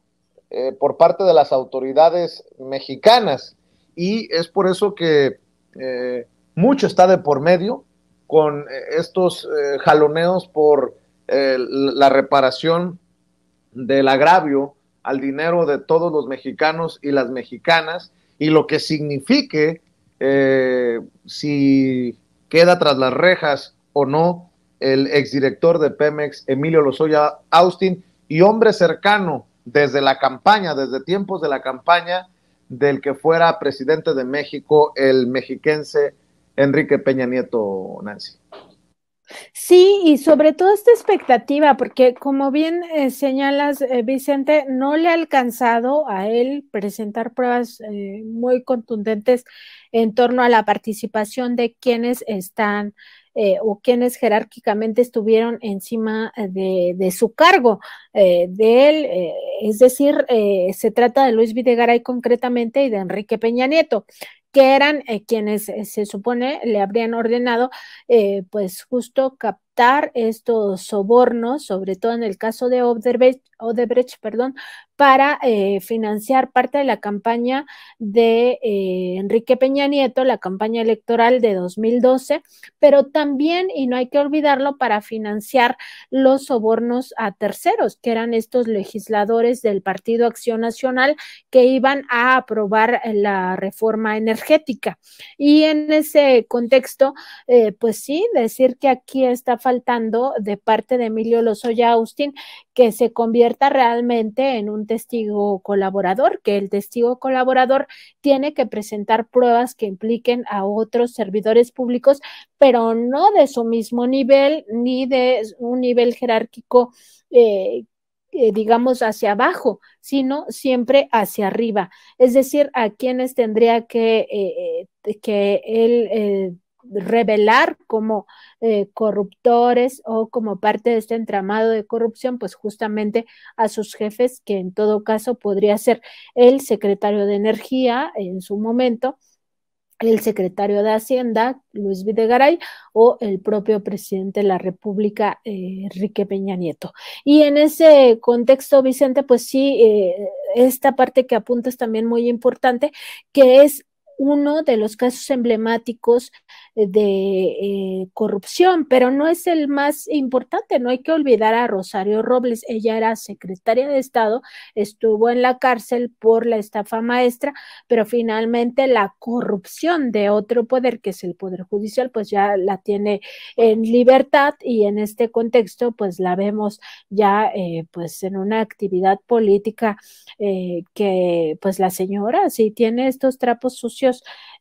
Speaker 1: eh, por parte de las autoridades mexicanas. Y es por eso que eh, mucho está de por medio con estos jaloneos por la reparación del agravio al dinero de todos los mexicanos y las mexicanas y lo que signifique si queda tras las rejas o no el exdirector de Pemex, Emilio Lozoya Austin, y hombre cercano desde la campaña, desde tiempos de la campaña del que fuera presidente de México, el mexiquense Enrique Peña Nieto,
Speaker 2: Nancy. Sí, y sobre todo esta expectativa, porque como bien eh, señalas, eh, Vicente, no le ha alcanzado a él presentar pruebas eh, muy contundentes en torno a la participación de quienes están eh, o quienes jerárquicamente estuvieron encima eh, de, su cargo eh, de él, es decir, se trata de Luis Videgaray concretamente y de Enrique Peña Nieto que eran quienes se supone le habrían ordenado, pues justo captar estos sobornos, sobre todo en el caso de Obderbech, Odebrecht, perdón, para eh, financiar parte de la campaña de eh, Enrique Peña Nieto, la campaña electoral de 2012, pero también, y no hay que olvidarlo, para financiar los sobornos a terceros, que eran estos legisladores del Partido Acción Nacional que iban a aprobar eh, la reforma energética. Y en ese contexto, pues sí, decir que aquí está faltando de parte de Emilio Lozoya Austin que se convierte realmente en un testigo colaborador, que el testigo colaborador tiene que presentar pruebas que impliquen a otros servidores públicos, pero no de su mismo nivel ni de un nivel jerárquico. Eh, eh, digamos, hacia abajo, sino siempre hacia arriba. Es decir, a quienes tendría que, eh, que él revelar como eh, corruptores o como parte de este entramado de corrupción, pues justamente a sus jefes, que en todo caso podría ser el secretario de Energía en su momento, el secretario de Hacienda, Luis Videgaray, o el propio presidente de la República, eh, Enrique Peña Nieto. Y en ese contexto, Vicente, pues sí, eh, esta parte que apuntas también muy importante, que es uno de los casos emblemáticos de eh, corrupción, pero no es el más importante. No hay que olvidar a Rosario Robles. Ella era secretaria de Estado, estuvo en la cárcel por la estafa maestra, pero finalmente la corrupción de otro poder, que es el Poder Judicial, pues ya la tiene en libertad y en este contexto, pues la vemos ya eh, pues en una actividad política eh, que pues la señora sí tiene estos trapos sucios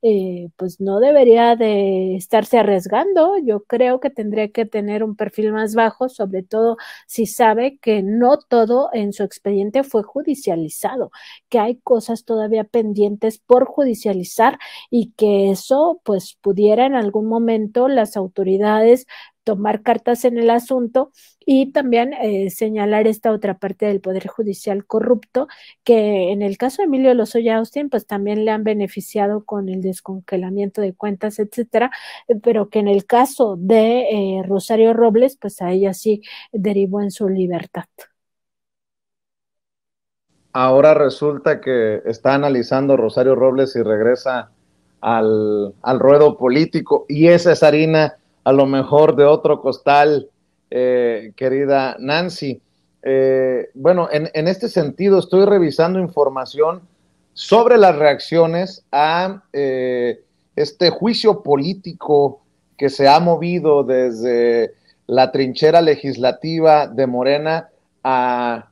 Speaker 2: eh, pues no debería de estarse arriesgando. Yo creo que tendría que tener un perfil más bajo, sobre todo si sabe que no todo en su expediente fue judicializado, que hay cosas todavía pendientes por judicializar y que eso pues pudiera en algún momento las autoridades tomar cartas en el asunto y también eh, señalar esta otra parte del Poder Judicial corrupto, que en el caso de Emilio Lozoya Austin, pues también le han beneficiado con el descongelamiento de cuentas, etcétera, pero que en el caso de eh, Rosario Robles, pues a ella sí derivó en su libertad.
Speaker 1: Ahora resulta que está analizando Rosario Robles y regresa al, al ruedo político y esa es harina a lo mejor de otro costal, eh, querida Nancy. Eh, bueno, en, este sentido estoy revisando información sobre las reacciones a eh, este juicio político que se ha movido desde la trinchera legislativa de Morena a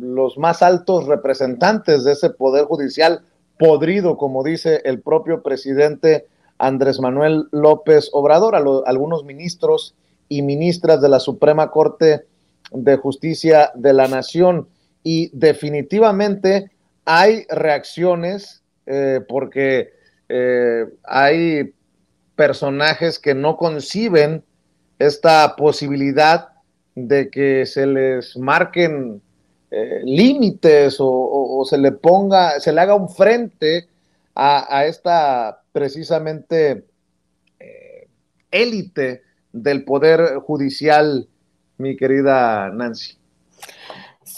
Speaker 1: los más altos representantes de ese poder judicial podrido, como dice el propio presidente Andrés Manuel López Obrador, algunos ministros y ministras de la Suprema Corte de Justicia de la Nación. Y definitivamente hay reacciones eh, porque eh, hay personajes que no conciben esta posibilidad de que se les marquen eh, límites o, se le ponga, se le haga un frente a, a esta precisamente eh, élite del poder judicial, mi querida Nancy.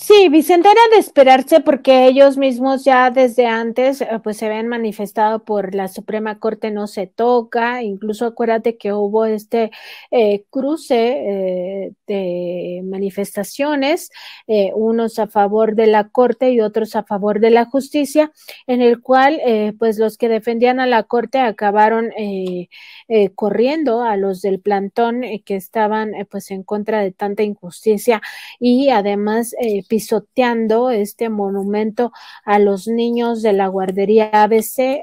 Speaker 2: Sí, Vicente era de esperarse porque ellos mismos ya desde antes eh, pues se habían manifestado por la Suprema Corte no se toca, incluso acuérdate que hubo este eh, cruce eh, de manifestaciones, unos a favor de la Corte y otros a favor de la justicia, en el cual pues los que defendían a la Corte acabaron corriendo a los del plantón que estaban pues en contra de tanta injusticia y además pisoteando este monumento a los niños de la guardería ABC eh,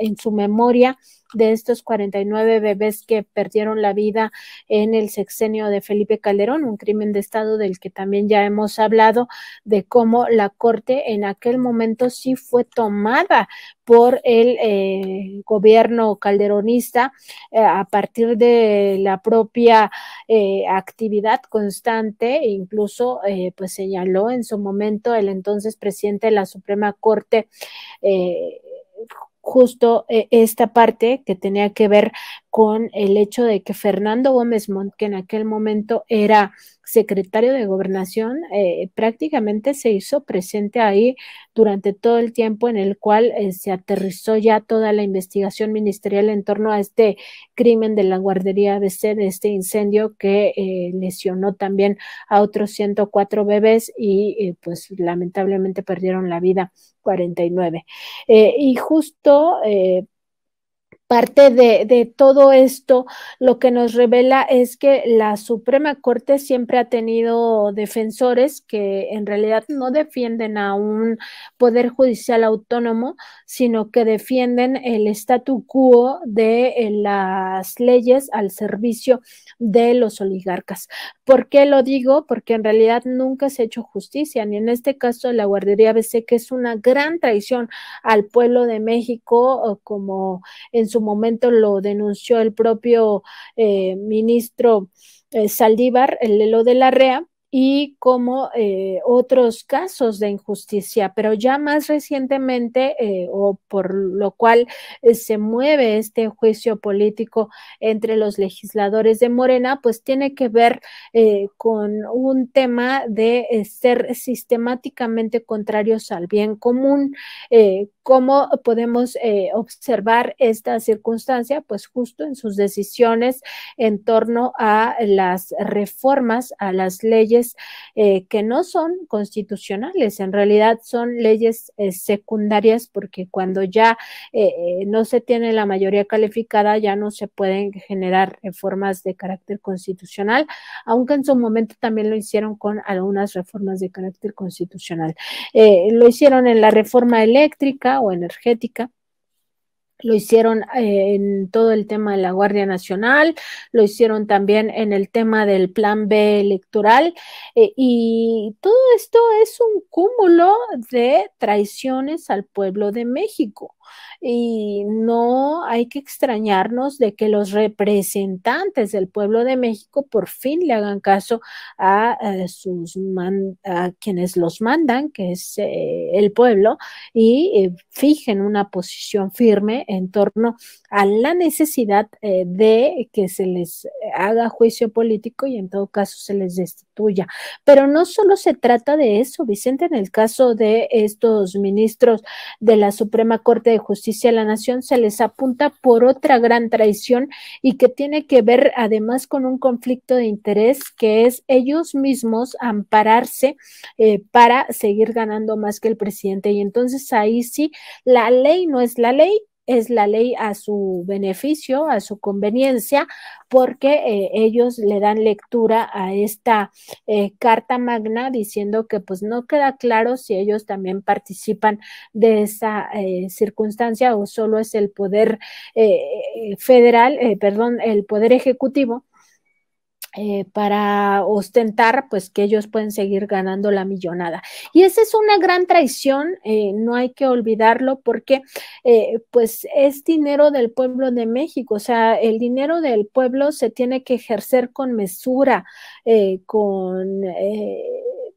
Speaker 2: en su memoria de estos 49 bebés que perdieron la vida en el sexenio de Felipe Calderón, un crimen de Estado del que también ya hemos hablado, de cómo la Corte en aquel momento sí fue tomada por el eh, gobierno calderonista eh, a partir de la propia eh, actividad constante, incluso pues señaló en su momento el entonces presidente de la Suprema Corte justo eh, esta parte que tenía que ver con el hecho de que Fernando Gómez Montt, que en aquel momento era secretario de gobernación, eh, prácticamente se hizo presente ahí durante todo el tiempo en el cual eh, se aterrizó ya toda la investigación ministerial en torno a este crimen de la guardería de de este incendio que eh, lesionó también a otros 104 bebés y pues lamentablemente perdieron la vida 49. y justo Parte de, todo esto lo que nos revela es que la Suprema Corte siempre ha tenido defensores que en realidad no defienden a un poder judicial autónomo, sino que defienden el statu quo de eh, las leyes al servicio de los oligarcas. ¿Por qué lo digo? Porque en realidad nunca se ha hecho justicia, ni en este caso la guardería BC, que es una gran traición al pueblo de México, como en su momento lo denunció el propio eh, ministro eh, Saldívar, el Lelo de la REA, y como eh, otros casos de injusticia, pero ya más recientemente, o por lo cual se mueve este juicio político entre los legisladores de Morena, pues tiene que ver con un tema de ser sistemáticamente contrarios al bien común ¿Cómo podemos eh, observar esta circunstancia? Pues justo en sus decisiones en torno a las reformas, a las leyes eh, que no son constitucionales, en realidad son leyes eh, secundarias porque cuando ya no se tiene la mayoría calificada ya no se pueden generar reformas de carácter constitucional, aunque en su momento también lo hicieron con algunas reformas de carácter constitucional. lo hicieron en la reforma eléctrica, o energética. Lo hicieron eh, en todo el tema de la Guardia Nacional, lo hicieron también en el tema del Plan B electoral eh, y todo esto es un cúmulo de traiciones al pueblo de México y no hay que extrañarnos de que los representantes del pueblo de México por fin le hagan caso a, eh, sus a quienes los mandan, que es eh, el pueblo, y eh, fijen una posición firme en torno a la necesidad de que se les haga juicio político y en todo caso se les destituya. Pero no solo se trata de eso, Vicente, en el caso de estos ministros de la Suprema Corte de Justicia de la Nación se les apunta por otra gran traición y que tiene que ver además con un conflicto de interés que es ellos mismos ampararse eh, para seguir ganando más que el presidente. Y entonces ahí sí, la ley no es la ley es la ley a su beneficio, a su conveniencia, porque eh, ellos le dan lectura a esta eh, carta magna diciendo que pues no queda claro si ellos también participan de esa eh, circunstancia o solo es el poder federal, perdón, el poder ejecutivo eh, para ostentar pues que ellos pueden seguir ganando la millonada. Y esa es una gran traición, eh, no hay que olvidarlo porque eh, pues es dinero del pueblo de México, o sea, el dinero del pueblo se tiene que ejercer con mesura, con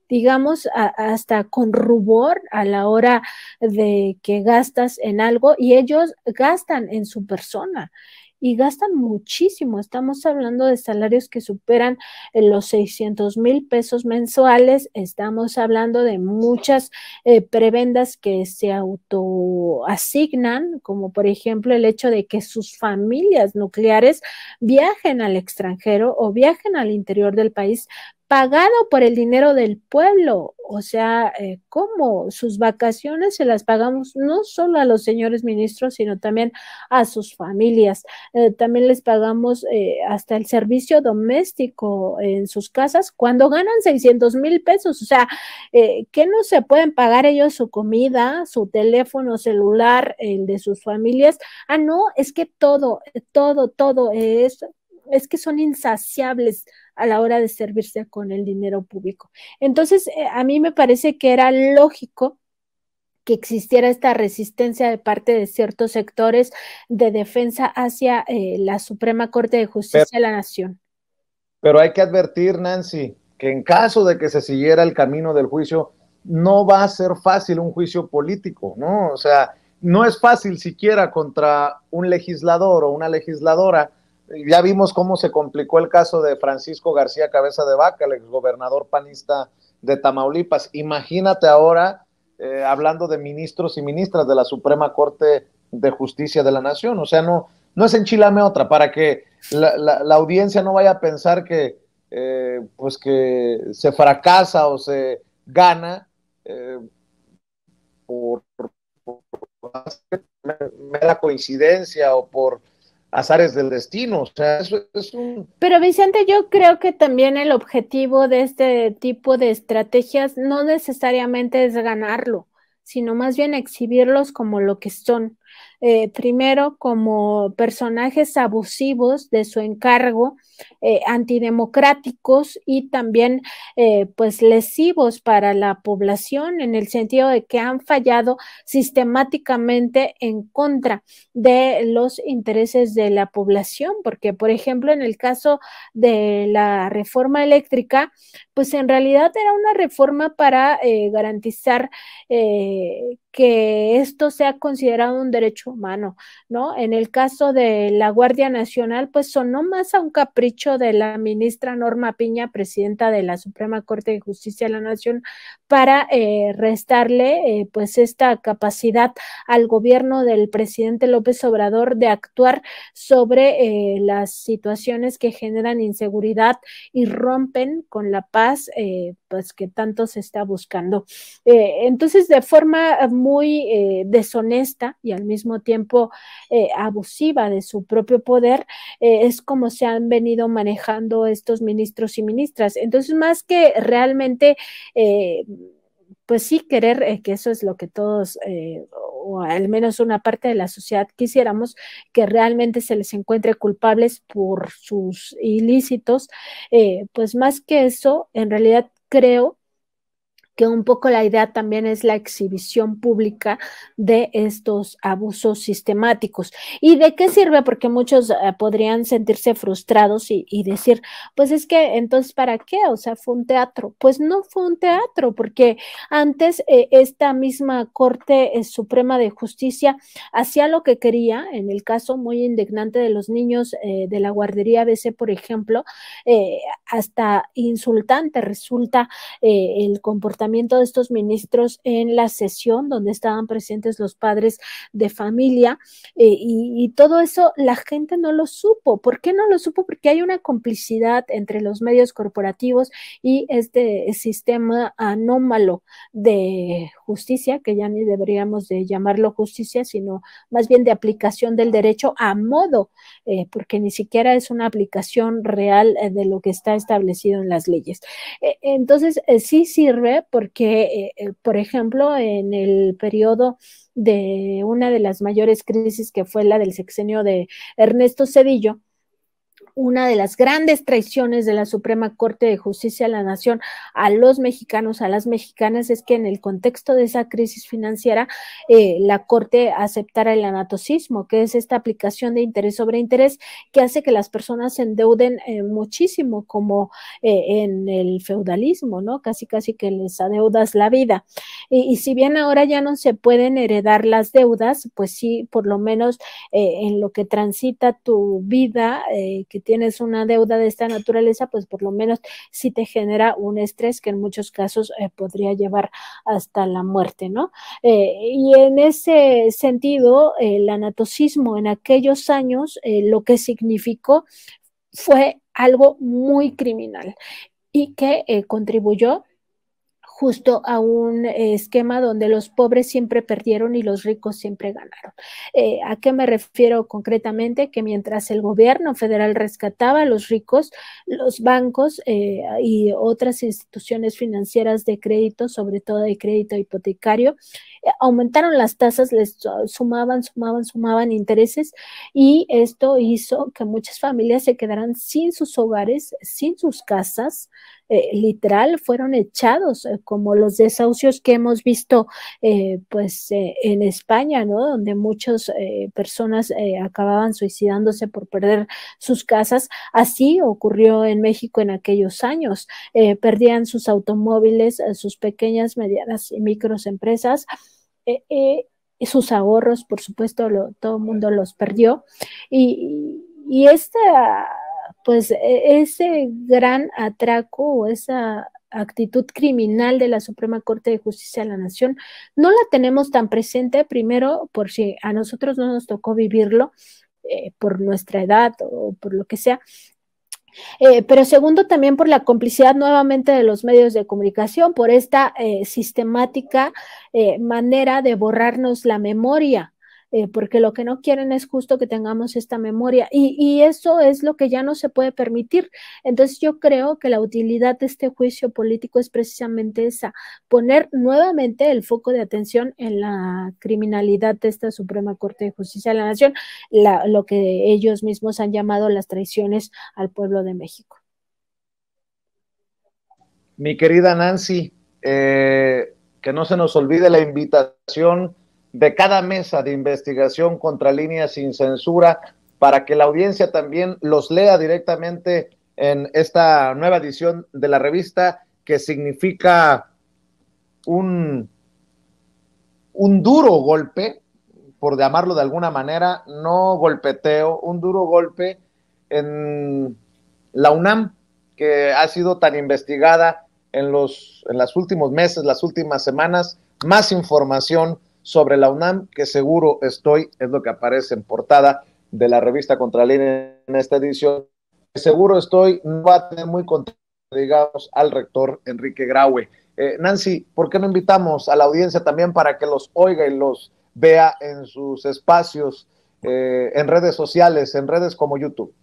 Speaker 2: digamos, hasta con rubor a la hora de que gastas en algo y ellos gastan en su persona y gastan muchísimo. Estamos hablando de salarios que superan eh, los 600 mil pesos mensuales. Estamos hablando de muchas eh, prebendas que se autoasignan, como por ejemplo el hecho de que sus familias nucleares viajen al extranjero o viajen al interior del país pagado por el dinero del pueblo. O sea, eh, ¿cómo? Sus vacaciones se las pagamos no solo a los señores ministros, sino también a sus familias. Eh, también les pagamos eh, hasta el servicio doméstico en sus casas cuando ganan 600 mil pesos. O sea, eh, ¿qué no se pueden pagar ellos su comida, su teléfono celular, el de sus familias? Ah, no, es que todo, todo, todo es es que son insaciables a la hora de servirse con el dinero público. Entonces, eh, a mí me parece que era lógico que existiera esta resistencia de parte de ciertos sectores de defensa hacia eh, la Suprema Corte de Justicia de la Nación.
Speaker 1: Pero hay que advertir, Nancy, que en caso de que se siguiera el camino del juicio, no va a ser fácil un juicio político, ¿no? O sea, no es fácil siquiera contra un legislador o una legisladora ya vimos cómo se complicó el caso de Francisco García Cabeza de Vaca, el exgobernador panista de Tamaulipas. Imagínate ahora hablando de ministros y ministras de la Suprema Corte de Justicia de la Nación. O sea, no, no es enchilame otra, para que la, audiencia no vaya a pensar que, pues que se fracasa o se gana por mera coincidencia o por azares del destino. O sea, eso es un...
Speaker 2: Pero Vicente, yo creo que también el objetivo de este tipo de estrategias no necesariamente es ganarlo, sino más bien exhibirlos como lo que son. Eh, primero como personajes abusivos de su encargo, eh, antidemocráticos y también eh, pues lesivos para la población en el sentido de que han fallado sistemáticamente en contra de los intereses de la población, porque por ejemplo en el caso de la reforma eléctrica pues en realidad era una reforma para eh, garantizar eh, que esto sea considerado un derecho humano, ¿no? En el caso de la Guardia Nacional, pues sonó más a un capricho de la ministra Norma Piña, presidenta de la Suprema Corte de Justicia de la Nación, para eh, restarle pues esta capacidad al gobierno del presidente López Obrador de actuar sobre las situaciones que generan inseguridad y rompen con la paz eh, pues que tanto se está buscando. Eh, entonces, de forma muy eh, deshonesta y al mismo tiempo abusiva de su propio poder, es como se han venido manejando estos ministros y ministras. Entonces, más que realmente pues sí querer, eh, que eso es lo que todos, eh, o al menos una parte de la sociedad quisiéramos, que realmente se les encuentre culpables por sus ilícitos, eh, pues más que eso, en realidad creo que un poco la idea también es la exhibición pública de estos abusos sistemáticos. ¿Y de qué sirve? Porque muchos eh, podrían sentirse frustrados y, decir, pues es que entonces, ¿para qué? O sea, fue un teatro. Pues no fue un teatro, porque antes eh, esta misma Corte eh, Suprema de Justicia hacía lo que quería, en el caso muy indignante de los niños de la guardería ABC, por ejemplo, hasta insultante resulta el comportamiento de estos ministros en la sesión donde estaban presentes los padres de familia eh, y, todo eso la gente no lo supo. ¿Por qué no lo supo? Porque hay una complicidad entre los medios corporativos y este sistema anómalo de justicia, que ya ni deberíamos de llamarlo justicia, sino más bien de aplicación del derecho a modo, eh, porque ni siquiera es una aplicación real eh, de lo que está establecido en las leyes. entonces, sí sirve porque, eh, eh, por ejemplo, en el periodo de una de las mayores crisis que fue la del sexenio de Ernesto Cedillo, una de las grandes traiciones de la Suprema Corte de Justicia de la Nación a los mexicanos, a las mexicanas, es que en el contexto de esa crisis financiera, eh, la Corte aceptara el anatocismo, que es esta aplicación de interés sobre interés que hace que las personas se endeuden eh, muchísimo, como eh, en el feudalismo, ¿no? Casi, casi que les adeudas la vida. Y, y, si bien ahora ya no se pueden heredar las deudas, pues sí, por lo menos en lo que transita tu vida, que tienes una deuda de esta naturaleza, pues por lo menos si te genera un estrés que en muchos casos eh, podría llevar hasta la muerte, ¿no? Eh, y en ese sentido, el anatocismo en aquellos años, eh, lo que significó fue algo muy criminal y que contribuyó justo a un eh, esquema donde los pobres siempre perdieron y los ricos siempre ganaron. Eh, ¿A qué me refiero concretamente? Que mientras el gobierno federal rescataba a los ricos, los bancos eh, y otras instituciones financieras de crédito, sobre todo de crédito hipotecario, aumentaron las tasas, les sumaban, sumaban, sumaban intereses y esto hizo que muchas familias se quedaran sin sus hogares, sin sus casas, eh, literal fueron echados, eh, como los desahucios que hemos visto eh, pues en España, ¿no? Donde muchas personas acababan suicidándose por perder sus casas. Así ocurrió en México en aquellos años. perdían sus automóviles, sus pequeñas, medianas y microempresas. Eh, eh, sus ahorros, por supuesto, todo el mundo los perdió. Y, y pues, e, ese gran atraco o esa actitud criminal de la Suprema Corte de Justicia de la Nación, no la tenemos tan presente, primero, por si a nosotros no nos tocó vivirlo, eh, por nuestra edad o por lo que sea, eh, pero segundo, también por la complicidad nuevamente de los medios de comunicación, por esta eh, sistemática eh, manera de borrarnos la memoria. Eh, porque lo que no quieren es justo que tengamos esta memoria y, eso es lo que ya no se puede permitir. Entonces yo creo que la utilidad de este juicio político es precisamente esa, poner nuevamente el foco de atención en la criminalidad de esta Suprema Corte de Justicia de la Nación, lo que ellos mismos han llamado las traiciones al pueblo de México.
Speaker 1: Mi querida Nancy, eh, que no se nos olvide la invitación de cada mesa de investigación contra líneas sin censura para que la audiencia también los lea directamente en esta nueva edición de la revista que significa un, duro golpe, por llamarlo de alguna manera, no golpeteo, un duro golpe en la UNAM, que ha sido tan investigada en los en los últimos meses, las últimas semanas, más información sobre la UNAM, que seguro estoy, es lo que aparece en portada de la revista Contraline en esta edición, seguro estoy, no va a tener muy contento, al rector Enrique Graue. Eh, Nancy, ¿por qué no invitamos a la audiencia también para que los oiga y los vea en sus espacios, eh, en redes sociales, en redes como YouTube?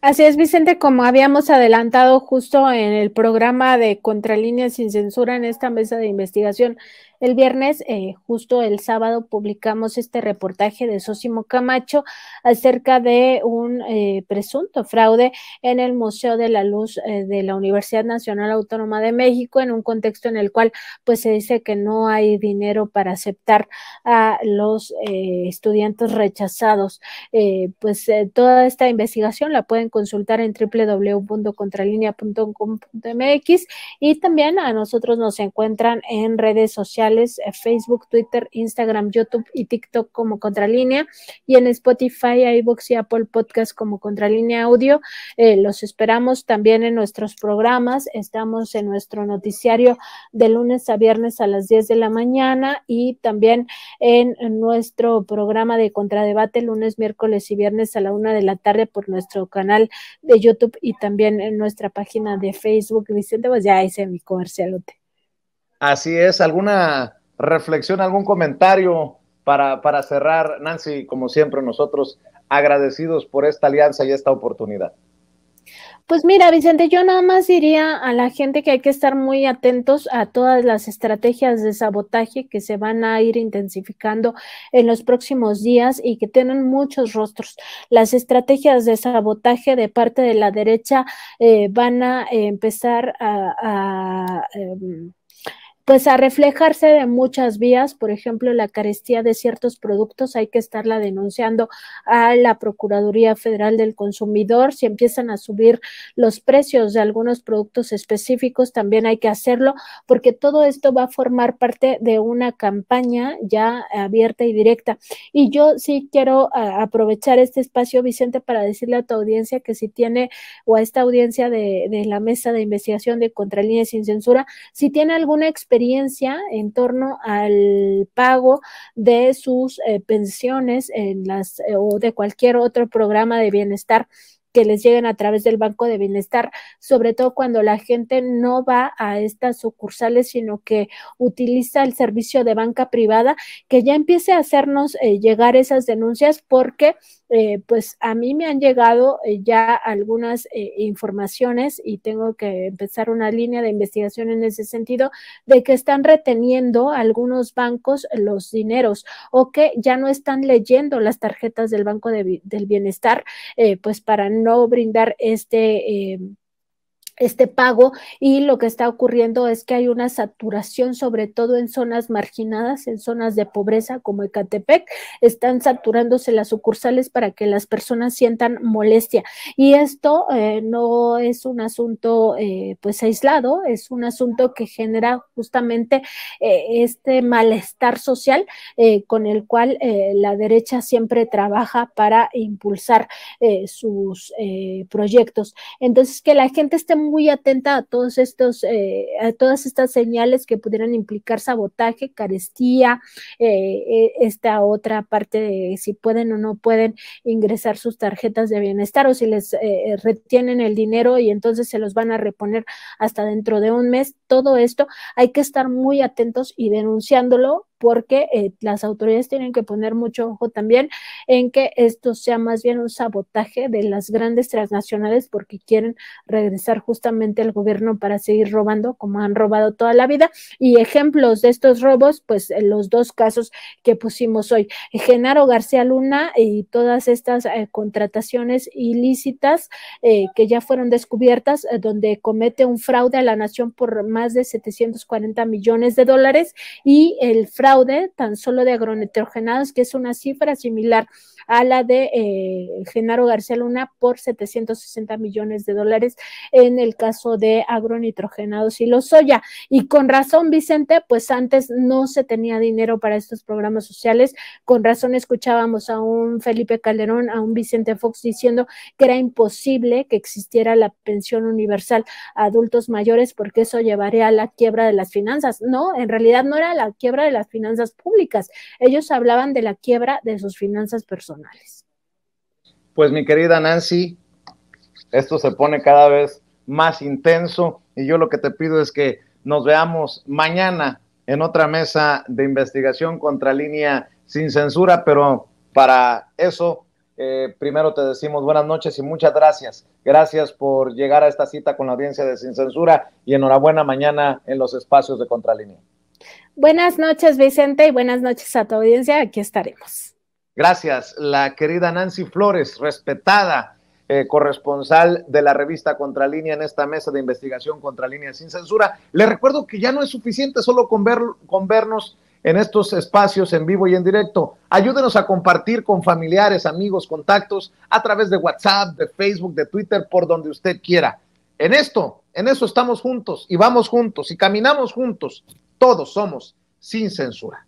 Speaker 2: Así es, Vicente, como habíamos adelantado justo en el programa de Contralíneas sin Censura en esta mesa de investigación, el viernes, eh, justo el sábado, publicamos este reportaje de Sosimo Camacho acerca de un eh, presunto fraude en el Museo de la Luz eh, de la Universidad Nacional Autónoma de México, en un contexto en el cual pues se dice que no hay dinero para aceptar a los estudiantes rechazados. pues toda esta investigación la pueden consultar en www.contralinea.com.mx y también a nosotros nos encuentran en redes sociales, eh, Facebook, Twitter, Instagram, YouTube y TikTok como Contralínea y en Spotify, iVoox y Apple Podcast como Contralínea Audio. Eh, los esperamos también en nuestros programas. Estamos en nuestro noticiario de lunes a viernes a las 10 de la mañana y también en nuestro programa de contradebate lunes, miércoles y viernes a la una de la tarde por nuestro canal canal de YouTube y también en nuestra página de Facebook. Vicente, pues ya mi comercialote.
Speaker 1: Así es, ¿alguna reflexión, algún comentario para cerrar? Nancy, como siempre, nosotros agradecidos por esta alianza y esta oportunidad.
Speaker 2: Pues mira, Vicente, yo nada más diría a la gente que hay que estar muy atentos a todas las estrategias de sabotaje que se van a ir intensificando en los próximos días y que tienen muchos rostros. Las estrategias de sabotaje de parte de la derecha eh, van a empezar a... Em, pues a reflejarse de muchas vías, por ejemplo, la carestía de ciertos productos, hay que estarla denunciando a la Procuraduría Federal del Consumidor. Si empiezan a subir los precios de algunos productos específicos, también hay que hacerlo, porque todo esto va a formar parte de una campaña ya abierta y directa. Y yo sí quiero aprovechar este espacio, Vicente, para decirle a tu audiencia que si tiene, o a esta audiencia de, de la mesa de investigación de Contralíneas sin Censura, si tiene alguna experiencia, experiencia en torno al pago de sus eh, pensiones en las, eh, o de cualquier otro programa de bienestar que les lleguen a través del Banco de Bienestar, sobre todo cuando la gente no va a estas sucursales, sino que utiliza el servicio de banca privada, que ya empiece a hacernos eh, llegar esas denuncias porque eh, pues a mí me han llegado eh, ya algunas informaciones y tengo que empezar una línea de investigación en ese sentido de que están reteniendo algunos bancos los dineros o que ya no están leyendo las tarjetas del Banco de, del Bienestar, pues para no brindar este, eh, este pago y lo que está ocurriendo es que hay una saturación, sobre todo en zonas marginadas, en zonas de pobreza como Ecatepec, están saturándose las sucursales para que las personas sientan molestia. Y esto eh, no es un asunto eh, pues aislado, es un asunto que genera justamente eh, este malestar social con el cual la derecha siempre trabaja para impulsar sus proyectos. Entonces, que la gente esté muy atenta a todos estos, eh, a todas estas señales que pudieran implicar sabotaje, carestía, eh, eh, esta otra parte de si pueden o no pueden ingresar sus tarjetas de bienestar o si les retienen el dinero y entonces se los van a reponer hasta dentro de un mes. Todo esto hay que estar muy atentos y denunciándolo porque eh, las autoridades tienen que poner mucho ojo también en que esto sea más bien un sabotaje de las grandes transnacionales porque quieren regresar justamente al gobierno para seguir robando como han robado toda la vida. Y ejemplos de estos robos, pues eh, los dos casos que pusimos hoy, Genaro García Luna y todas estas eh, contrataciones ilícitas que ya fueron descubiertas, donde comete un fraude a la nación por más de 740 millones de dólares y el fraude tan solo de agronitrogenados, que es una cifra similar a la de eh, Genaro García Luna por 760 millones de dólares en el caso de agronitrogenados y los soya. Y con razón, Vicente, pues antes no se tenía dinero para estos programas sociales. Con razón escuchábamos a un Felipe Calderón, a un Vicente Fox diciendo que era imposible que existiera la pensión universal a adultos mayores porque eso llevaría a la quiebra de las finanzas. No, en realidad no era la quiebra de las finanzas finanzas públicas. Ellos hablaban de la quiebra de sus finanzas personales.
Speaker 1: Pues mi querida Nancy, esto se pone cada vez más intenso y yo lo que te pido es que nos veamos mañana en otra mesa de investigación contra línea sin censura, pero para eso eh, primero te decimos buenas noches y muchas gracias. Gracias por llegar a esta cita con la audiencia de Sin Censura y enhorabuena mañana en los espacios de Contralínea.
Speaker 2: Buenas noches, Vicente, y buenas noches a tu audiencia. Aquí estaremos.
Speaker 1: Gracias, la querida Nancy Flores, respetada eh, corresponsal de la revista Contralínea en esta mesa de investigación Contralínea sin censura. Le recuerdo que ya no es suficiente solo con, con vernos en estos espacios en vivo y en directo. Ayúdenos a compartir con familiares, amigos, contactos a través de WhatsApp, de Facebook, de Twitter, por donde usted quiera. En esto, en eso estamos juntos y vamos juntos y caminamos juntos todos somos sin censura.